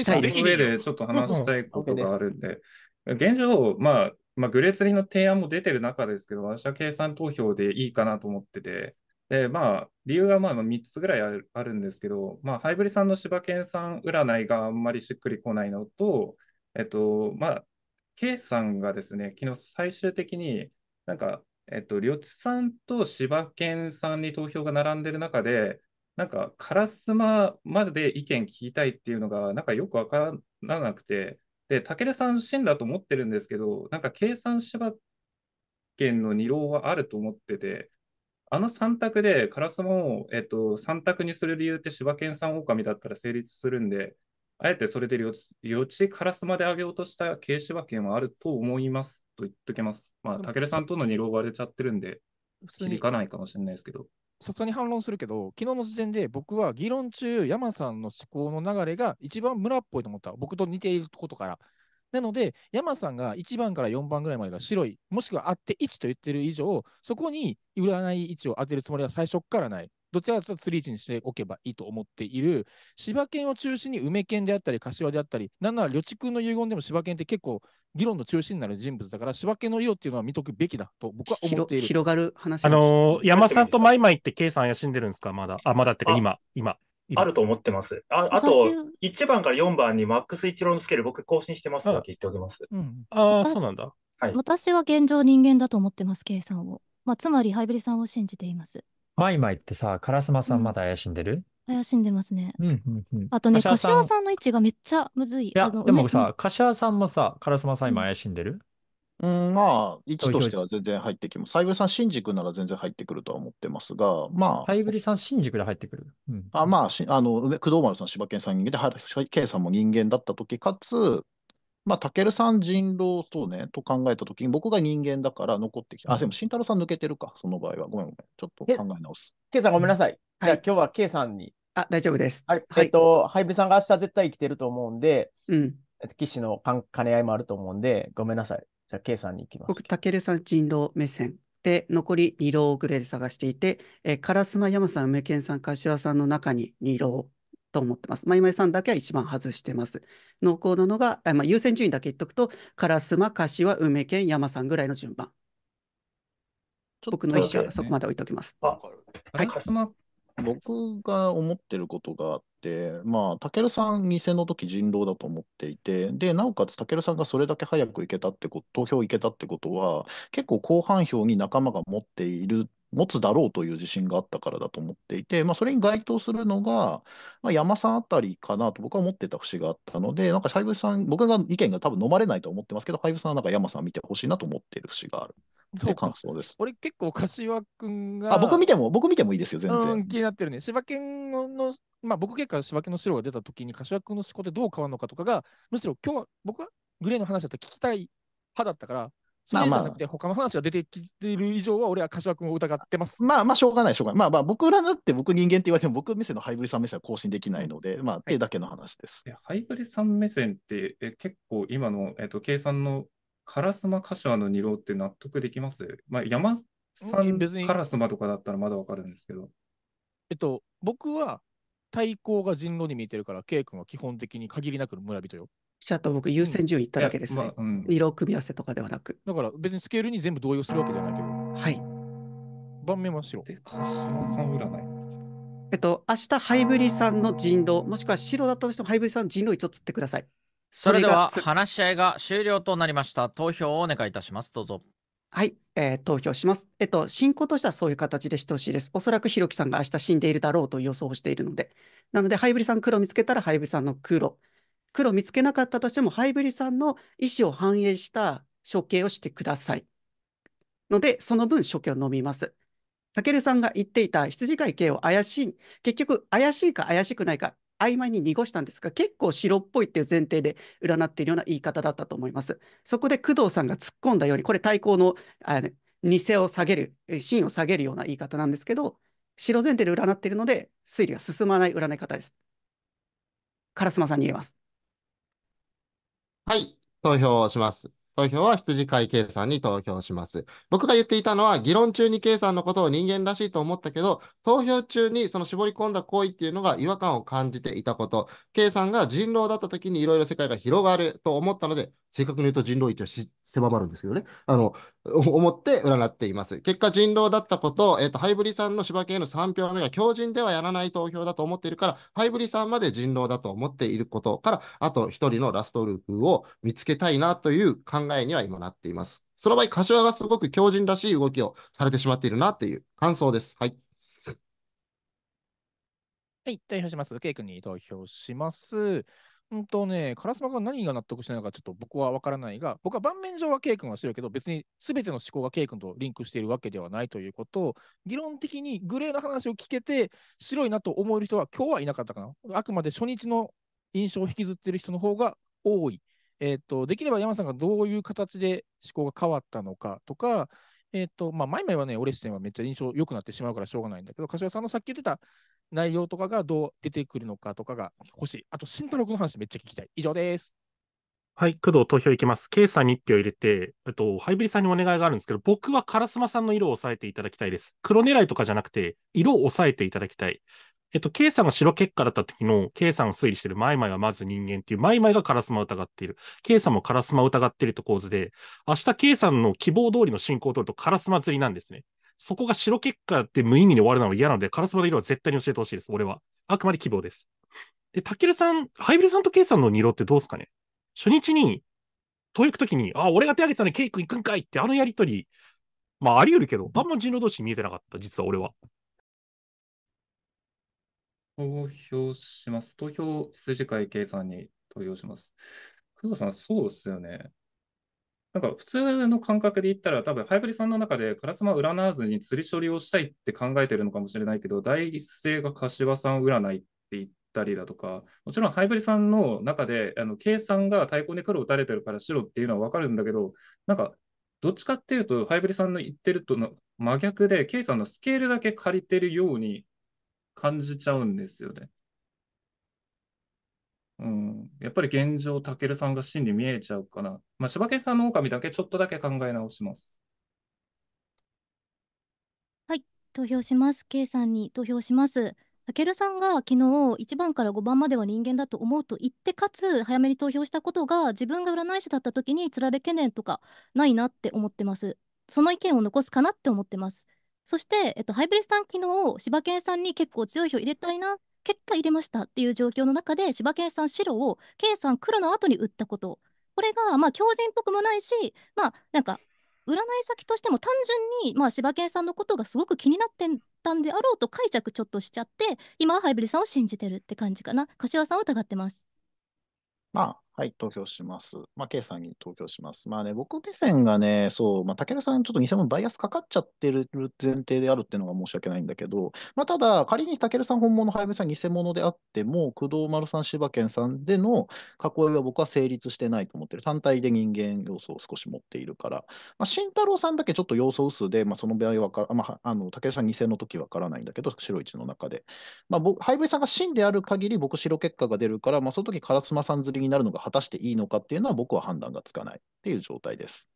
たいです。ちょっと話したいことがあるんで、現状、まあ、まあ、グレー釣りの提案も出てる中ですけど、私は計算投票でいいかなと思ってて、でまあ、理由がまあ3つぐらいあるんですけど、まあ、ハイブリさんの柴犬さん占いがあんまりしっくりこないのと、えっとまあ、K さんがですね、昨日最終的になんかえっと、両ちさんと柴犬さんに投票が並んでる中で、なんか、烏丸まで意見聞きたいっていうのが、なんかよくわからなくて、で、武るさん死んだと思ってるんですけど、なんか、計算柴犬の二郎はあると思ってて、あの3択で烏丸を、えっと、3択にする理由って柴犬さん狼だったら成立するんで、あえてそれで余地カラスまで上げようとした軽視馬券はあると思いますと言っときます。まあ、武さんとの二郎が出ちゃってるんで、響かないかもしれないですけど。さすがに反論するけど、昨日の時点で僕は議論中、山さんの思考の流れが一番村っぽいと思った。僕と似ていることから。なので、山さんが1番から4番ぐらいまでが白い、もしくはあって1と言ってる以上、そこに占い位置を当てるつもりは最初からない。どちらかというと位置にしておけばいいと思っている、芝犬県を中心に梅県であったり、柏であったり、なんなら旅くんの遺言でも芝犬県って結構議論の中心になる人物だから、芝犬県の色っていうのは見とくべきだと僕は思っている。広がる話あのー、山さんとマイマイって計算怪死んでるんですか、まだ。あ、まだってか今、今。あると思ってます。ああと、1番から4番にマックス一郎のスケール、僕更新してます言っておきます。うん、ああ、そうなんだ。はい、私は現状人間だと思ってます、イさんを。まあ、つまり、ハイブリさんを信じています。マイマイってさ、烏丸マさんまだ怪しんでる怪しんでますね。うん、うん、うん。あとね、柏さ柏ん、さんの位置がめっちゃむずい。いや、でもうん、さ、柏さんもさ、烏丸さん今怪しんでるうん、まあ、位置としては全然入ってきます。サイブさん、新宿なら全然入ってくるとは思ってますが、まハイブリさん、新宿で入ってくる。うん、あ、まあ、しあの、工藤丸さん、柴犬さん人間で、は K さんも人間だったとき、かつ、まあ、たけるさん人狼そうね、と考えたときに、僕が人間だから残ってきた。あ、でも慎太郎さん抜けてるか、その場合は。ごめんごめん。ちょっと考え直す。イさんごめんなさい。じゃあ今日はイさんに。あ、大丈夫です。はい、えっと、ハイブさんが明日絶対生きてると思うんで、うん。騎士の兼ね合いもあると思うんで、ごめんなさい。じゃあイさんに行きます。僕、たけるさん人狼目線。で、残り2浪遅れで探していて、え烏丸山さん、梅健さん、柏さんの中に2浪と思ってます。まあ、今井さんだけは一番外してます。濃厚なのが、まあ、優先順位だけ言っとくと、烏丸、柏、梅県、山さんぐらいの順番。僕の意思はそこまで置いておきます。はい、僕が思ってることがあって、まあ、たけるさん、偽の時人狼だと思っていて、で、なおかつ、たけるさんがそれだけ早く行けたってこと、投票行けたってことは、結構、後半票に仲間が持っている持つだろうという自信があったからだと思っていて、まあ、それに該当するのが、まあ、山さんあたりかなと僕は思ってた節があったので、なんか海部さん、僕が意見が多分飲まれないと思ってますけど、海部さんはなんか山さん見てほしいなと思っている節がある。そう感想です。俺結構柏君が。あ、僕見ても、僕見てもいいですよ、全然。うん、気になってるね。柴犬の、まあ僕結果柴犬の白が出た時に柏君の思考でどう変わるのかとかが、むしろ今日は、僕はグレーの話だったら聞きたい派だったから、それじゃなくて、他の話が出てきている以上は、俺は柏君を疑ってます。まあまあ、しょうがない、しょうがない。まあまあ、僕らだって僕人間って言われても、僕目線のハイブリさん目線は更新できないので、まあ、っていうだけの話です。ハイブリさん目線って、え結構今の、えっと、計算のカラスマ柏の二郎って納得できますまあ、山さん別にカラスマとかだったらまだわかるんですけど。えっと、僕は対抗が人狼に見えてるから、K 君は基本的に限りなく村人よ。者と僕優先順位いっただけですね、うんまあうん、色組み合わせとかではなくだから別にスケールに全部動揺するわけじゃないけどはい盤面は白で柏さん占いえっと明日ハイブリさんの人狼もしくは白だったとしてもハイブリさんの人狼一応釣ってくださいそれでは話し合いが終了となりました投票をお願いいたしますどうぞはい、えー、投票します。えっと、進行としてはそういう形でしてほしいです。おそらくひろきさんが明日死んでいるだろうと予想しているので。なので、ハイブリさん黒見つけたら、ハイブリさんの黒、黒見つけなかったとしても、ハイブリさんの意思を反映した処刑をしてください。ので、その分処刑を飲みます。たけるさんが言っていた羊飼い系を怪しい、結局怪しいか怪しくないか、曖昧に濁したんですが、結構白っぽいっていう前提で占っているような言い方だったと思います。そこで工藤さんが突っ込んだように、これ対抗の、あの偽を下げる、芯を下げるような言い方なんですけど、白前提で占っているので、推理は進まない占い方です。烏丸さんに言えます。はい、投票します。投票は羊飼い K さんに投票します。僕が言っていたのは、議論中に K さんのことを人間らしいと思ったけど、投票中にその絞り込んだ行為っていうのが違和感を感じていたこと、K さんが人狼だった時にいろいろ世界が広がると思ったので、正確に言うと人狼位置応狭まるんですけどね、あの、思って占っています。結果、人狼だったこと、えっ、ー、と、ハイブリさんの芝系の3票目が強人ではやらない投票だと思っているから、ハイブリさんまで人狼だと思っていることから、あと1人のラストループを見つけたいなという考考えには今なっています。その場合、柏がすごく強靭らしい動きをされてしまっているなっていう感想です。はい。はい、代表します。K 君に投票します。うんとね、カラスマが何が納得しないのかちょっと僕はわからないが、僕は盤面上は K 君は白いけど、別に全ての思考が K 君とリンクしているわけではないということを、議論的にグレーの話を聞けて、白いなと思える人は今日はいなかったかな。あくまで初日の印象を引きずっている人の方が多いえーと、できれば山さんがどういう形で思考が変わったのかとか、えーとまあ、前々はね、俺視点はめっちゃ印象良くなってしまうからしょうがないんだけど、柏さんのさっき言ってた内容とかがどう出てくるのかとかが欲しい。あと、慎太郎君の話めっちゃ聞きたい。以上です。はい、工藤投票いきます。K さんに1票入れて、えっと、ハイブリさんにお願いがあるんですけど、僕は烏丸さんの色を抑えていただきたいです。黒狙いとかじゃなくて、色を抑えていただきたい。えっと、K さんが白結果だった時の K さんを推理してるマイマイはまず人間っていう、マイマイがカラスマを疑っている。K さんもカラスマを疑っていると構図で、明日 K さんの希望通りの進行を取るとカラスマ釣りなんですね。そこが白結果って無意味に終わるのは嫌なので、カラスマの色は絶対に教えてほしいです。俺は。あくまで希望です。で、タケルさん、ハイビルさんと K さんの二郎ってどうですかね初日に、遠行く時に、あ、俺が手挙げたのに K 君行くんかいって、あのやりとり、まあ、あり得るけど、あんま人狼同士見えてなかった、実は俺は。投票します。投票筋会計算に投票します。工藤さん、そうっすよね。なんか普通の感覚で言ったら、多分ハイブリさんの中で、カラスマ占わずに釣り処理をしたいって考えてるのかもしれないけど、第一声が柏さん占いって言ったりだとか、もちろんハイブリさんの中で、あの計算が対抗に黒打たれてるから白っていうのは分かるんだけど、なんかどっちかっていうと、ハイブリさんの言ってるとの真逆で、K さんのスケールだけ借りてるように感じちゃうんですよね。うん、やっぱり現状、たけるさんが真に見えちゃうかな。まあ、柴犬さんの狼だけちょっとだけ考え直します。はい、投票します。K さんに投票します。たけるさんが昨日1番から5番までは人間だと思うと言ってかつ早めに投票したことが自分が占い師だった時につられ懸念とかないなって思ってます。その意見を残すかなって思ってます。そして、えっと、ハイブリス産機能を柴犬さんに結構強い票入れたいな結果入れましたっていう状況の中で柴犬さん白を K さん黒の後に打ったことこれがまあ強靭っぽくもないしまあなんか占い先としても単純にまあ柴犬さんのことがすごく気になってたんであろうと解釈ちょっとしちゃって今はハイブリさんを信じてるって感じかな柏さんを疑ってますまあはい、投票します。まあ、K さんに投票します。まあね、僕目線がね、そう、まあ、たけるさんちょっと偽物バイアスかかっちゃってる前提であるっていうのが申し訳ないんだけど、まあ、ただ、仮にたけるさん本物、早めさん偽物であっても、工藤丸さん、柴犬さんでの囲いは僕は成立してないと思ってる。単体で人間要素を少し持っているから、まあ、慎太郎さんだけちょっと要素薄で、まあ、その場合はかまあ、あの、たけるさん偽の時わからないんだけど、白一の中で。まあ、僕、ハイブリさんが真である限り、僕、白結果が出るから、まあ、その時、烏丸さん釣りになるのが果たしていいのかっていうのは僕は判断がつかないっていう状態です。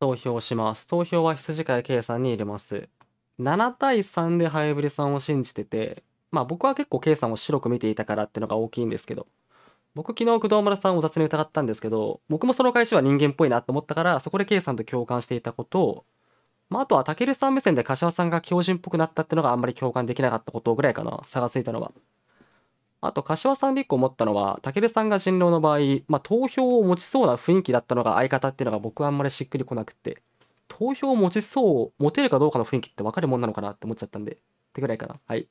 投票します。投票は羊飼い K さんに入れます。7対3でハイブリさんを信じてて、まあ僕は結構計算を白く見ていたからっていうのが大きいんですけど、僕昨日、工藤村さんを雑に疑ったんですけど、僕もその返しは人間っぽいなと思ったから、そこで K さんと共感していたことを、まあ、あとはたけるさん目線で柏さんが狂人っぽくなったってのがあんまり共感できなかったことぐらいかな、差がついたのは。あと、柏さんで一個思ったのは、武部さんが人狼の場合、まあ、投票を持ちそうな雰囲気だったのが相方っていうのが僕はあんまりしっくりこなくて、投票を持ちそう、持てるかどうかの雰囲気って分かるもんなのかなって思っちゃったんで、ってぐらいかな。はい。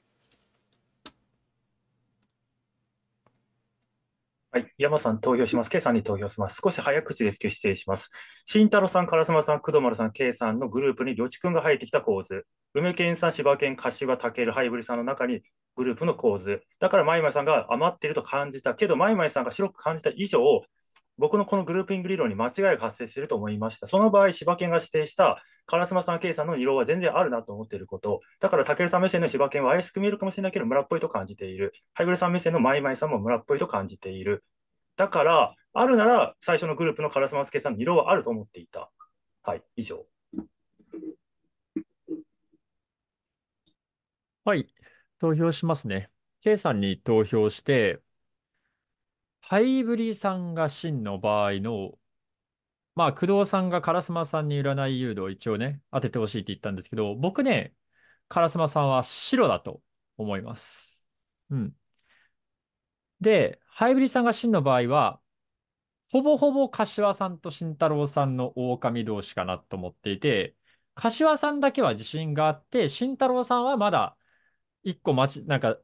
はい。山さん投票します。K さんに投票します。少し早口ですけど失礼します。慎太郎さん、烏丸さん、工藤丸さん、K さんのグループにりょちくんが入ってきた構図。梅健さん、柴犬、柏武ハイブリさんの中にグループの構図。だから、まいまいさんが余っていると感じたけど、まいまいさんが白く感じた以上、僕のこのグルーピング理論に間違いが発生していると思いました。その場合、柴犬が指定した烏丸さん、K さんの色は全然あるなと思っていること。だから、武さん目線の柴犬は怪しく見えるかもしれないけど、村っぽいと感じている。ハイブレさん目線のマイマイさんも村っぽいと感じている。だから、あるなら、最初のグループの烏丸 K さんの色はあると思っていた。はい、以上。はい、投票しますね。K さんに投票して、ハイブリさんが真の場合の、まあ、工藤さんが烏丸さんに占い誘導を一応ね、当ててほしいって言ったんですけど、僕ね、烏丸さんは白だと思います。うん。で、ハイブリさんが真の場合は、ほぼほぼ柏さんと慎太郎さんの狼同士かなと思っていて、柏さんだけは自信があって、慎太郎さんはまだ一個間ち、なんか、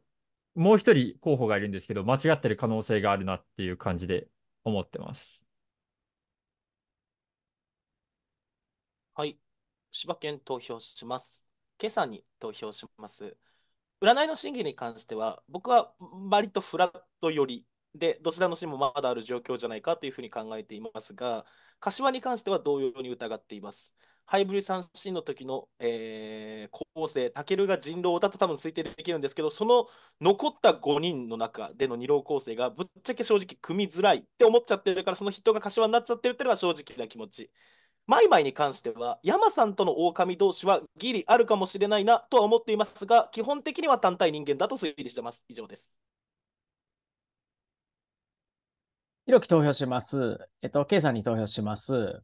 もう一人候補がいるんですけど、間違ってる可能性があるなっていう感じで思ってます。はい。柴犬投票します。今朝に投票します。占いの審議に関しては、僕は割とフラットよりで、どちらの審もまだある状況じゃないかというふうに考えていますが、柏に関しては同様に疑っています。ハイブリ 3C の時の、えー、構成、タケルが人狼だと多分推定できるんですけど、その残った5人の中での二浪構成がぶっちゃけ正直組みづらいって思っちゃってるから、その筆頭が柏になっちゃってるっていうのが正直な気持ち。マイマイに関しては、山さんとの狼同士はギリあるかもしれないなとは思っていますが、基本的には単体人間だと推理してます。以上です。広く投票します。えっと、K さんに投票します。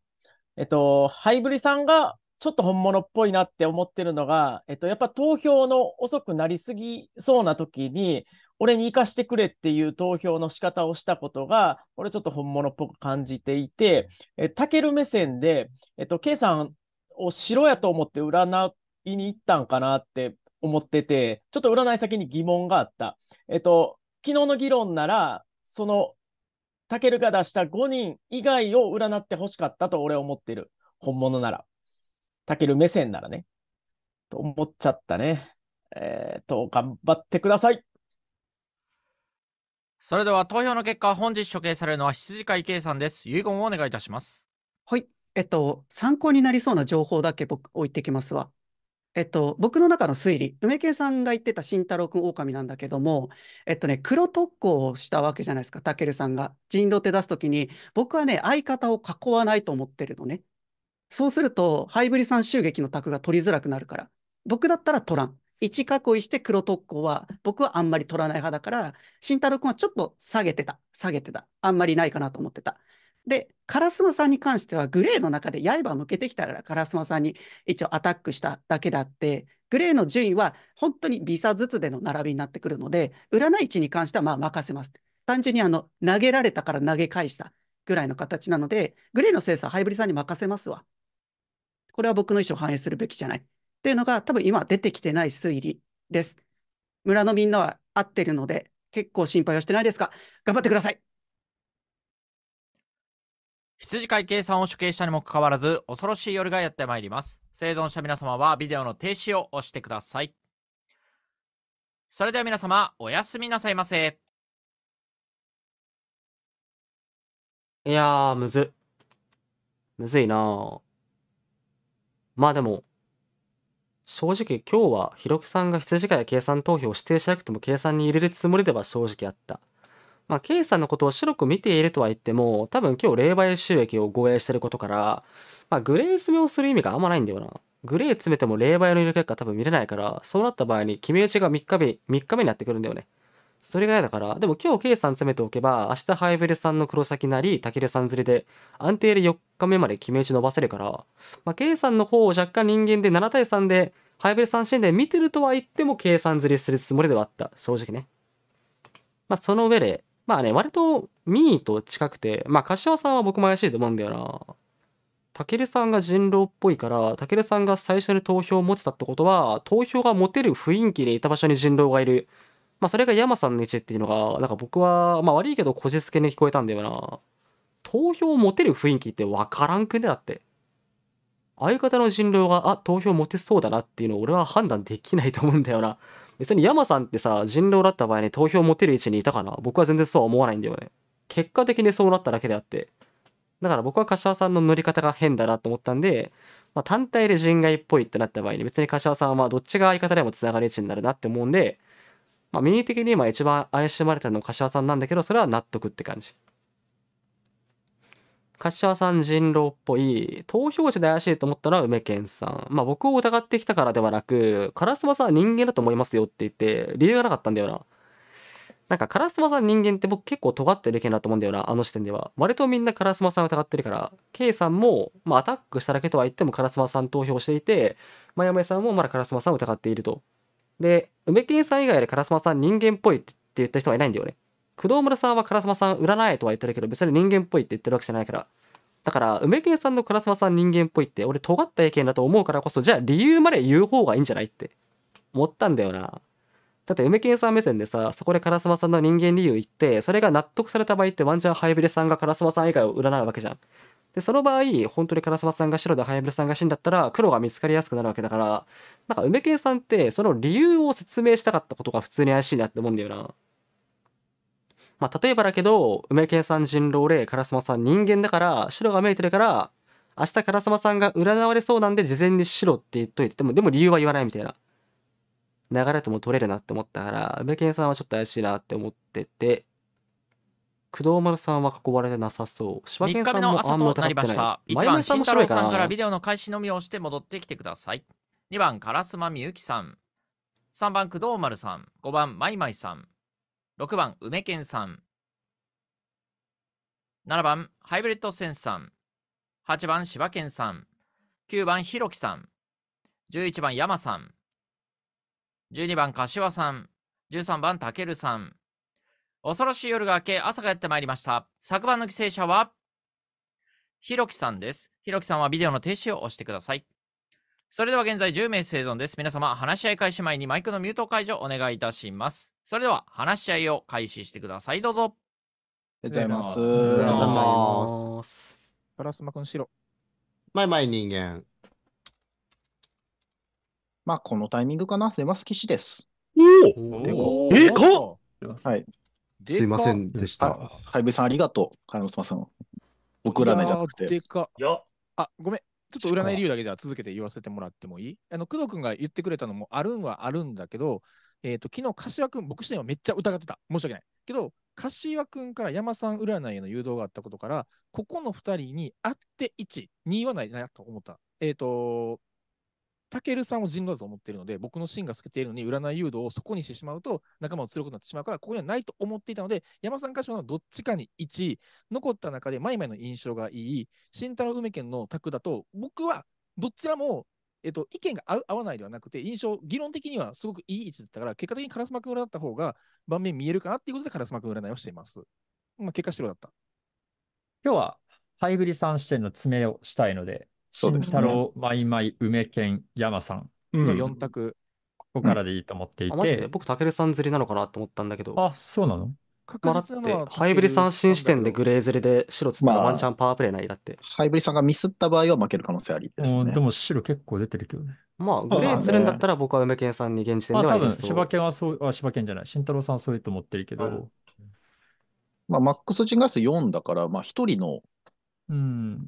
えっと、ハイブリさんがちょっと本物っぽいなって思ってるのが、えっと、やっぱ投票の遅くなりすぎそうな時に、俺に生かしてくれっていう投票の仕方をしたことが、俺ちょっと本物っぽく感じていて、えける目線で、えっと、K さんを白やと思って占いに行ったんかなって思ってて、ちょっと占い先に疑問があった。えっと、昨日の議論なら、そのタケルが出した5人以外を占ってほしかったと俺は思ってる。本物なら。タケル目線ならね。と思っちゃったね。えー、と、頑張ってください。それでは投票の結果、本日処刑されるのは羊飼い圭さんです。遺言をお願いいたします。はい。えっと、参考になりそうな情報だけ僕置いてきますわ。えっと、僕の中の推理、梅系さんが言ってた慎太郎君狼なんだけども、えっとね、黒特攻をしたわけじゃないですか、たけるさんが。人狼って出すときに、僕はね、相方を囲わないと思ってるのね。そうすると、ハイブリさん襲撃の卓が取りづらくなるから。僕だったら取らん。一囲いして黒特攻は、僕はあんまり取らない派だから、慎太郎君はちょっと下げてた、下げてた。あんまりないかなと思ってた。で、烏丸さんに関しては、グレーの中で刃を向けてきたから烏丸さんに一応アタックしただけであって、グレーの順位は本当にビサずつでの並びになってくるので、占い値に関してはまあ任せます。単純にあの投げられたから投げ返したぐらいの形なので、グレーの精査はハイブリさんに任せますわ。これは僕の意思を反映するべきじゃない。っていうのが多分今出てきてない推理です。村のみんなは合ってるので、結構心配はしてないですが、頑張ってください。羊飼い計算を処刑したにもかかわらず、恐ろしい夜がやってまいります。生存した皆様はビデオの停止を押してください。それでは皆様、おやすみなさいませ。いやー、むず。むずいなまあでも、正直今日はひろきさんが羊飼い計算投票を指定しなくても計算に入れるつもりでは正直あった。まあ、K さんのことを白く見ているとは言っても、多分今日霊媒収益を護衛してることから、まあ、グレー詰めをする意味があんまないんだよな。グレー詰めても霊媒の色結果多分見れないから、そうなった場合に決め打ちが3日目、3日目になってくるんだよね。それが嫌だから、でも今日 K さん詰めておけば、明日ハイブレさんの黒崎なり、タキルさん釣りで、安定で4日目まで決め打ち伸ばせるから、まあ、K さんの方を若干人間で7対3で、ハイブレ死んで見てるとは言っても計さん釣りするつもりではあった。正直ね。まあ、その上で、まあね、割とミーと近くて、まあ、柏さんは僕も怪しいと思うんだよな。たけるさんが人狼っぽいから、たけるさんが最初に投票を持てたってことは、投票が持てる雰囲気でいた場所に人狼がいる。まあ、それが山さんの位置っていうのが、なんか僕は、まあ、悪いけどこじつけに聞こえたんだよな。投票を持てる雰囲気ってわからんくねだって。相方の人狼が、あ、投票持てそうだなっていうのを俺は判断できないと思うんだよな。別に山さんってさ、人狼だった場合に投票持てる位置にいたかな僕は全然そうは思わないんだよね。結果的にそうなっただけであって。だから僕は柏さんの乗り方が変だなと思ったんで、まあ、単体で人外っぽいってなった場合に別に柏さんはどっちが相方でも繋がる位置になるなって思うんで、まあ、民意的に今一番怪しまれたのは柏さんなんだけど、それは納得って感じ。柏さん人狼っぽい、投票時で怪しいと思ったら梅健さん。まあ僕を疑ってきたからではなく、烏丸さんは人間だと思いますよって言って、理由がなかったんだよな。なんかカラスマさん人間って僕結構尖ってる意見だと思うんだよな、あの視点では。割とみんなカラスマさんを疑ってるから、K さんも、まあアタックしただけとは言ってもカラスマさん投票していて、まやまやさんもまだカラスマさんを疑っていると。で、梅健さん以外でカラスマさん人間っぽいって言った人はいないんだよね。工藤村さんは烏丸さん占えとは言ってるけど別に人間っぽいって言ってるわけじゃないからだから梅健さんの烏丸さん人間っぽいって俺尖った意見だと思うからこそじゃあ理由まで言う方がいいんじゃないって思ったんだよなだって梅健さん目線でさそこで烏丸さんの人間理由言ってそれが納得された場合ってワンチャンハイブレさんが烏丸さん以外を占うわけじゃんで、その場合、本当に烏丸さんが白で早ブレさんが死んだったら、黒が見つかりやすくなるわけだから、なんか梅健さんって、その理由を説明したかったことが普通に怪しいなって思うんだよな。まあ、例えばだけど、梅系さん人狼で、烏丸さん人間だから、白が見えてるから、明日烏丸さんが占われそうなんで、事前に白って言っといて、でも、でも理由は言わないみたいな。流れとも取れるなって思ったから、梅系さんはちょっと怪しいなって思ってて、工藤丸さんは囲われてなさそう。柴県さんもあんま疑ってない。な1番、慎太郎さんからビデオの開始のみをして戻ってきてください。2番、烏丸みゆきさん。3番、工藤丸さん。5番、まいまいさん。6番、梅健さん。7番、ハイブリッドセンさん。8番、柴健さん。9番、ひろきさん。11番、山さん。12番、柏さん。13番、たけるさん。恐ろしい夜が明け、朝がやってまいりました。昨晩の犠牲者は、ひろきさんです。ひろきさんはビデオの停止を押してください。それでは現在10名生存です。皆様、話し合い開始前にマイクのミュート解除お願いいたします。それでは、話し合いを開始してください。どうぞ。ありがとうございます。ありがとうございます。プラスマ君、白。前前人間。まあ、このタイミングかな。出ます、騎士です。おおでかっはい。すいませんでした。ハイブさん、ありがとう。金野さん。送らめじゃなくて。いや。あ、ごめん。ちょっと占い理由だけじゃ続けて言わせてもらってもいいあの、工藤君が言ってくれたのもあるんはあるんだけど、えっ、ー、と、昨日、柏君、僕自身はめっちゃ疑ってた。申し訳ない。けど、柏君から山さん占いへの誘導があったことから、ここの2人にあって1、2はないなと思った。えっ、ー、と、たけるさんを人狼だと思っているので、僕の芯が透けているのに、占い誘導をそこにしてしまうと、仲間を釣ることになってしまうから、ここにはないと思っていたので、山さんかしのどっちかに1位、残った中で、マイマイの印象がいい、慎太郎梅県の卓だと、僕はどちらも、えっと、意見が合う合わないではなくて、印象、議論的にはすごくいい位置だったから、結果的にカラスマ君占った方が盤面見えるかなっていうことで、カラスマ君占いをしています。まあ、結果、白だった。今日はハイブリさん視点の詰めをしたいので、そうです、ね、慎太郎、まいまい、梅健、山さんの4択。ここからでいいと思っていて。あマジで僕、たけるさん釣りなのかなと思ったんだけど。あ、そうなの確実なのハイブリさん新視点でグレーゼルで白釣ったらワンチャンパワープレイないだって。ハイブリさんがミスった場合は負ける可能性ありですね。でも白結構出てるけどね。まあ、グレー釣るんだったら僕は梅健さんに現時点では、まあ、多分、柴犬はそう、あ、柴犬じゃない。慎太郎さんはそういうと思ってるけど。まあ、マックス陣が数4だから、まあ、1人の、うん、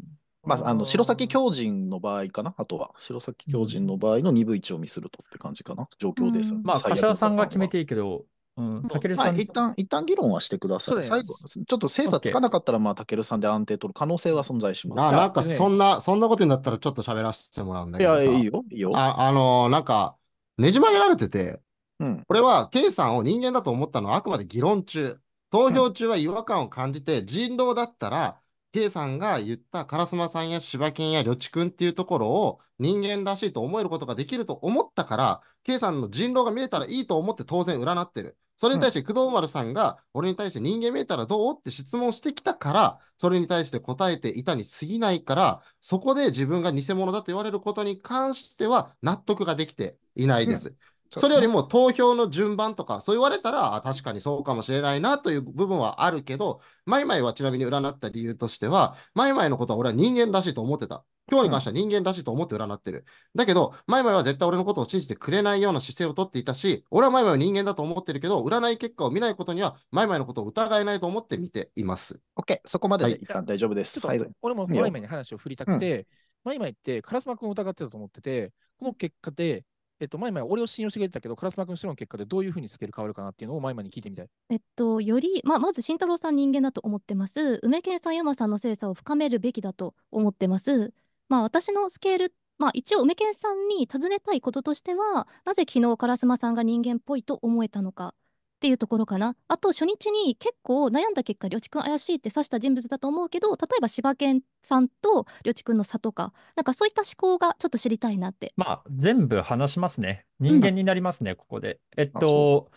まあ、あの、白崎狂人の場合かな、あとは。白崎狂人の場合の2分1を見するとって感じかな、状況です。まあ、柏さんが決めていいけど、うん、たけるさん、まあ、一旦一旦議論はしてください。最後、ちょっと精査つかなかったら、まあ、たけるさんで安定取る可能性は存在します。あなんか、そんな、そんなことになったら、ちょっと喋らせてもらうんだけどいや、いいよ、いいよ。あ、あのー、なんか、ねじ曲げられてて、うん、これは、K さんを人間だと思ったのは、あくまで議論中。投票中は違和感を感じて、人狼だったら、K さんが言った烏丸さんや柴犬やりょちくんっていうところを人間らしいと思えることができると思ったから、K さんの人狼が見れたらいいと思って当然占ってる。それに対して工藤丸さんが、俺に対して人間見えたらどうって質問してきたから、それに対して答えていたに過ぎないから、そこで自分が偽物だと言われることに関しては納得ができていないです。うんそれよりも投票の順番とか、そう言われたら、確かにそうかもしれないなという部分はあるけど、マイマイはちなみに占った理由としては、マイマイのことは俺は人間らしいと思ってた。今日に関しては人間らしいと思って占ってる。だけど、マイマイは絶対俺のことを信じてくれないような姿勢をとっていたし、俺はマイマイは人間だと思ってるけど、占い結果を見ないことには、マイマイのことを疑えないと思って見ています。OK、そこまでで、は一旦大丈夫です。はい、俺もマイマイに話を振りたくて、うん、マイマイって、烏丸君を疑ってたと思ってて、この結果で、えっと、前々、俺を信用してくれてたけど、烏丸君、白の結果でどういうふうにスケール変わるかなっていうのを前々に聞いてみたい。えっと、より、まあ、まず慎太郎さん人間だと思ってます。梅健さん、山さんの精査を深めるべきだと思ってます。まあ、私のスケール、まあ、一応、梅健さんに尋ねたいこととしては、なぜ昨日烏丸さんが人間っぽいと思えたのか。っていうところかな。あと初日に結構悩んだ結果、りょちくん怪しいって指した人物だと思うけど、例えば柴犬さんとりょちくんの差とか、なんかそういった思考がちょっと知りたいなって。まあ、全部話しますね。人間になりますね、うん、ここで。えっと、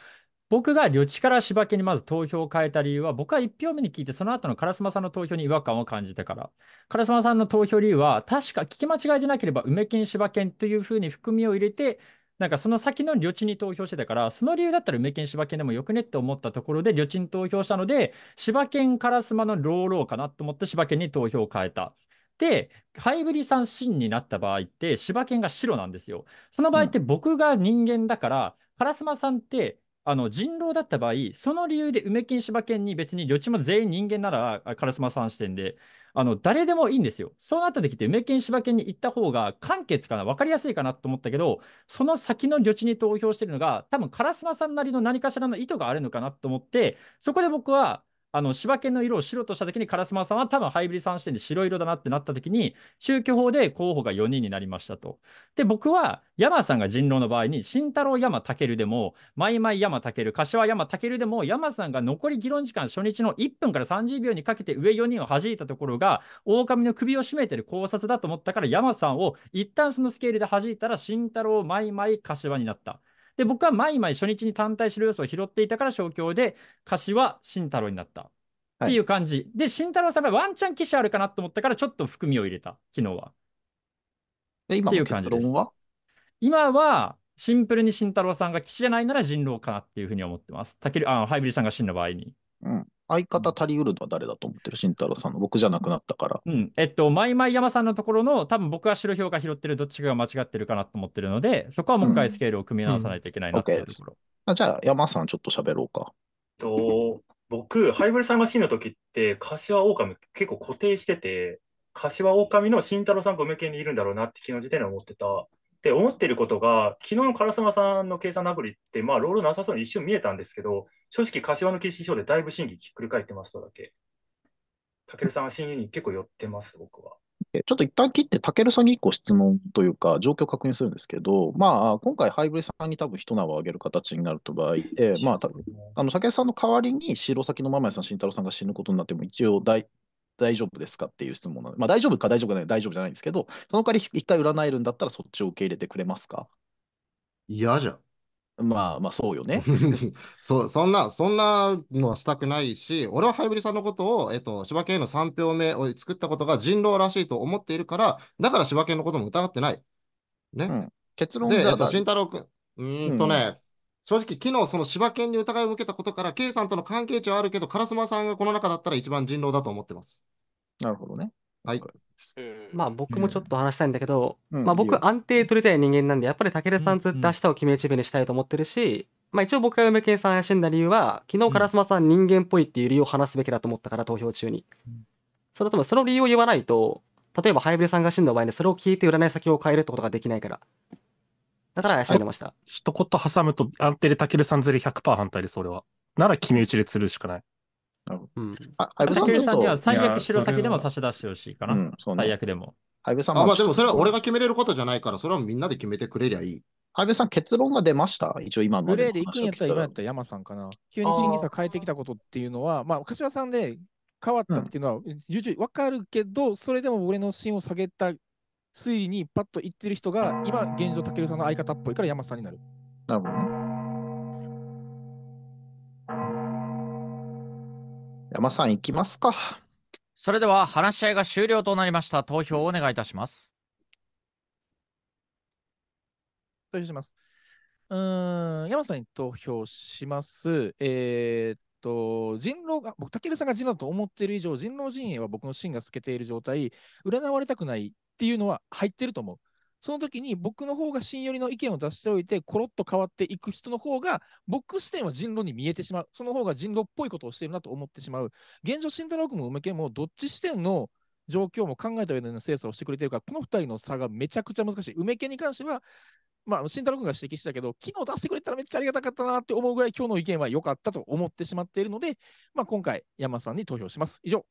僕がりょちから柴犬にまず投票を変えた理由は、僕は1票目に聞いて、その後の烏丸さんの投票に違和感を感じてから。烏丸さんの投票理由は、確か聞き間違いでなければ、梅犬柴犬というふうに含みを入れて、なんかその先の旅地に投票してたから、その理由だったら梅県柴犬でもよくねって思ったところで旅地に投票したので、柴犬烏丸の老老かなと思って柴犬に投票を変えた。で、ハイブリさん真になった場合って、柴犬が白なんですよ。その場合って僕が人間だから、烏、う、丸、ん、さんってあの人狼だった場合、その理由で梅金、柴犬に別に、旅地も全員人間なら、烏丸さん視点で、あの誰でもいいんですよ。そうなった時って、梅県、柴県に行った方が、簡潔かな、分かりやすいかなと思ったけど、その先の旅地に投票してるのが、多分烏丸さんなりの何かしらの意図があるのかなと思って、そこで僕は、あの柴犬の色を白とした時に、烏丸さんは多分ハイブリッド3視点で白色だなってなった時に、宗教法で候補が4人になりましたと。で、僕は山さんが人狼の場合に、慎太郎山健でも、マイマイ山健、柏山健でも、山さんが残り議論時間初日の1分から30秒にかけて上4人を弾いたところが、狼の首を絞めてる考察だと思ったから、山さんを一旦そのスケールで弾いたら、慎太郎、マイマイ、柏になった。で、僕は毎毎初日に単体白要素を拾っていたから勝共で、柏慎太郎になった。っていう感じ。はい、で、慎太郎さんがワンチャン騎士あるかなと思ったから、ちょっと含みを入れた、昨日は。で、今の結論は今は、シンプルに慎太郎さんが騎士じゃないなら人狼かなっていうふうに思ってます。たける、あ、ハイブリさんが真の場合に。うん。相方足りうるのは誰だと思ってる慎太郎さんの僕じゃなくなったから。うん。えっと、マイマイ山さんのところの、多分僕は白票が拾ってるどっちかが間違ってるかなと思ってるので、そこはもう一回スケールを組み直さないといけないなというところ。あじゃあ、山さんちょっと喋ろうか。と僕、ハイブルさんが C の時って、柏狼結構固定してて、柏狼の慎太郎さんが梅系にいるんだろうなって昨日時点で思ってた。って思ってることが、昨日の烏丸さんの計算殴りって、まあ、ロールなさそうに一瞬見えたんですけど、正直、柏の棋士賞でだいぶ審議ひっくり返ってますとだけ。たけるさんは審議に結構寄ってます、僕は。ちょっと一旦切って、たけるさんに1個質問というか、状況を確認するんですけど、まあ、今回、ハイブレさんに多分一縄をあげる形になると場合で、まあ、たあの、たけるさんの代わりに、白崎のままやさん、慎太郎さんが死ぬことになっても、一応大、大丈夫ですかっていう質問なので、まあ、大丈夫か大丈夫かない、大丈夫じゃないんですけど、その代わり一回占えるんだったら、そっちを受け入れてくれますか嫌じゃん。まあまあそうよね。そう、そんな、そんなのはしたくないし、俺はハイブリさんのことを、えっと、柴犬の3票目を作ったことが人狼らしいと思っているから、だから柴犬のことも疑ってない。ね。うん、結論で、えっと、慎太郎君、うんとね、うん正直、昨日、その柴犬に疑いを向けたことから、K さんとの関係値はあるけど、烏丸さんがこの中だったら一番人狼だと思ってます。なるほどね。はい。まあ僕もちょっと話したいんだけど、うんまあ、僕安定取りたい人間なんでやっぱりたけるさんずっと明日を決め打ち目にしたいと思ってるし、まあ、一応僕が梅健さん怪しんだ理由は昨日烏丸さん人間っぽいっていう理由を話すべきだと思ったから投票中に、それともその理由を言わないと例えばハイブレさんが死んだ場合にそれを聞いて占い先を変えるってことができないからだから怪しんでました一言挟むと安定でたけるさんずり100%反対です俺はなら決め打ちで釣るしかないうん。あ、ハイブさんさには最悪白崎でも差し出してほしいかな。うん、そうね、最悪でも。ハイブさんあ、まあでもそれは俺が決めれることじゃないから、それはみんなで決めてくれりゃいい。ハイブさん、結論が出ました一応今まで。プレーで行くんやったら今やったら山さんかな。急に審議さ変えてきたことっていうのは、まあ、柏さんで変わったっていうのは、重々わかるけど、それでも俺の芯を下げた推理にパッと言ってる人が、今、現状、たけるさんの相方っぽいから山さんになる。なるほどね。山さん、行きますか。それでは話し合いが終了となりました。投票をお願いいたします。投票します。うん、山さんに投票します。えー、っと、人狼が、僕、武尊さんが人狼だと思っている以上、人狼陣営は僕の芯が透けている状態、占われたくないっていうのは入ってると思う。その時に僕の方が新寄りの意見を出しておいて、コロッと変わっていく人の方が、僕視点は人狼に見えてしまう。その方が人狼っぽいことをしているなと思ってしまう。現状、慎太郎君も梅健もどっち視点の状況も考えた上での精査をしてくれてるから、この2人の差がめちゃくちゃ難しい。梅健に関しては、まあ、慎太郎君が指摘したけど、昨日出してくれたらめっちゃありがたかったなって思うぐらい、今日の意見は良かったと思ってしまっているので、まあ、今回、山さんに投票します。以上。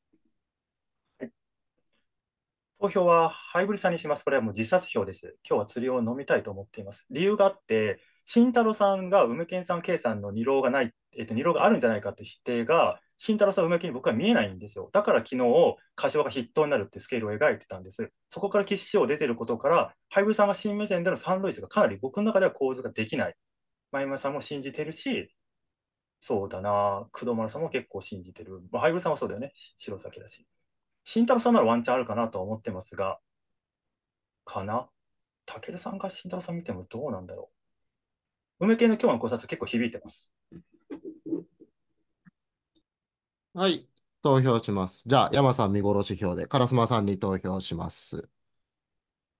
投票はハイブリさんにします。これはもう自殺票です。今日は釣りを飲みたいと思っています。理由があって、慎太郎さんが梅健さん、圭さんの二郎がない、えっと、二郎があるんじゃないかって指定が、慎太郎さん、梅健に僕は見えないんですよ。だから昨日、柏が筆頭になるってスケールを描いてたんです。そこから岸師匠出てることから、ハイブリさんが新目線でのサンロイズがかなり僕の中では構図ができない。前村さんも信じてるし、そうだな、工藤丸さんも結構信じてる。まあ、ハイブリさんはそうだよね、白崎だし。慎太郎さんならワンチャンあるかなと思ってますが、かなたけるさんが慎太郎さん見てもどうなんだろう梅系の今日の考察結構響いてます。はい、投票します。じゃあ、山さん見殺し票で、烏丸さんに投票します。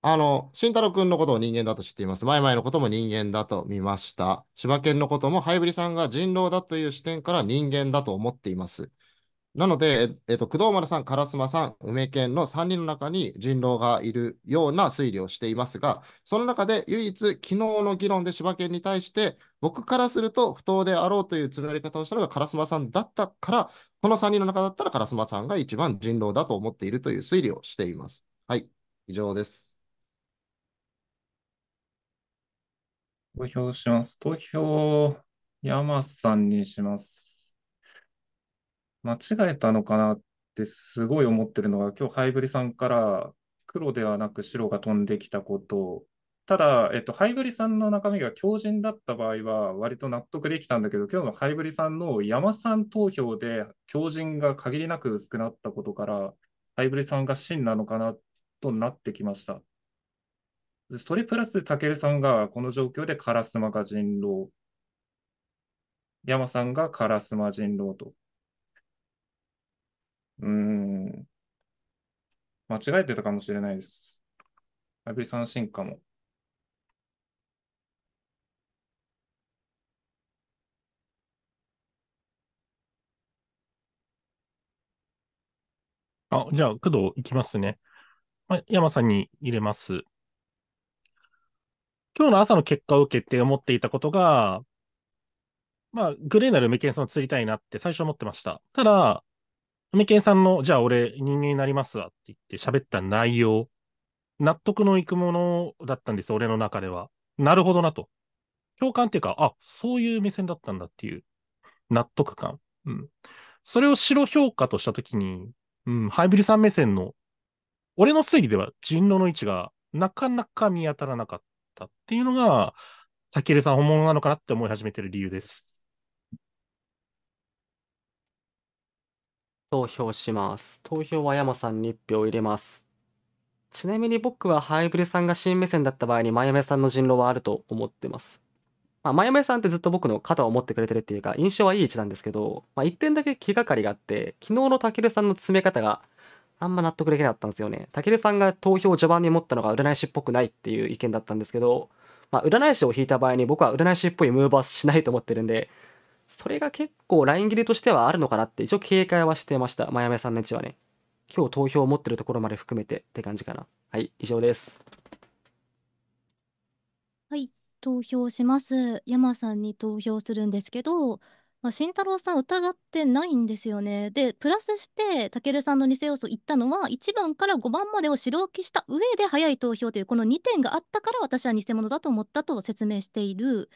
あの、慎太郎くんのことを人間だと知っています。前々のことも人間だと見ました。柴犬のこともハイブリさんが人狼だという視点から人間だと思っています。なので、えっと、工藤丸さん、烏丸さん、梅県の3人の中に人狼がいるような推理をしていますが、その中で唯一、昨日の議論で柴犬に対して、僕からすると不当であろうというつぶがり方をしたのが烏丸さんだったから、この3人の中だったら烏丸さんが一番人狼だと思っているという推理をしています。はい、以上です。投票します。投票、山さんにします。間違えたのかなってすごい思ってるのが、今日ハイブリさんから黒ではなく白が飛んできたこと、ただ、えっと、ハイブリさんの中身が強靭だった場合は、割と納得できたんだけど、今日のハイブリさんの山さん投票で強靭が限りなく薄くなったことから、ハイブリさんが真なのかなとなってきました。それプラス、たけるさんがこの状況でカラスマが人狼、山さんがカラスマ人狼と。うん。間違えてたかもしれないです。空振り三振かも。あ、じゃあ、工藤いきますね。はい、山さんに入れます。今日の朝の結果を受けて思っていたことが、まあ、グレーなル・メケンさんを釣りたいなって最初思ってました。ただ、梅健ケンさんの、じゃあ俺人間になりますわって言って喋った内容、納得のいくものだったんです、俺の中では。なるほどなと。共感っていうか、あ、そういう目線だったんだっていう納得感。うん。それを白評価としたときに、うん、ハイブリさん目線の、俺の推理では人狼の位置がなかなか見当たらなかったっていうのが、たけるさん本物なのかなって思い始めてる理由です。投票します。投票は山さんに1票入れます。ちなみに僕はハイブレさんが新目線だった場合に、マヤメさんの人狼はあると思ってます。まあ、マヤメさんってずっと僕の肩を持ってくれてるっていうか、印象はいい位置なんですけど、まあ、1点だけ気がかりがあって、昨日のたけるさんの詰め方があんま納得できなかったんですよね。たけるさんが投票序盤に持ったのが占い師っぽくないっていう意見だったんですけど、まあ、占い師を引いた場合に僕は占い師っぽいムーバーしないと思ってるんで、それが結構ライン切れとしてはあるのかなって一応警戒はしてました。まやめさんの位置はね。今日投票を持ってるところまで含めてって感じかな。はい、以上です。はい、投票します。山さんに投票するんですけど、まあ、慎太郎さん疑ってないんですよね。で、プラスして、たけるさんの偽要素言ったのは、1番から5番までを白置きした上で早い投票という、この2点があったから、私は偽物だと思ったと説明している。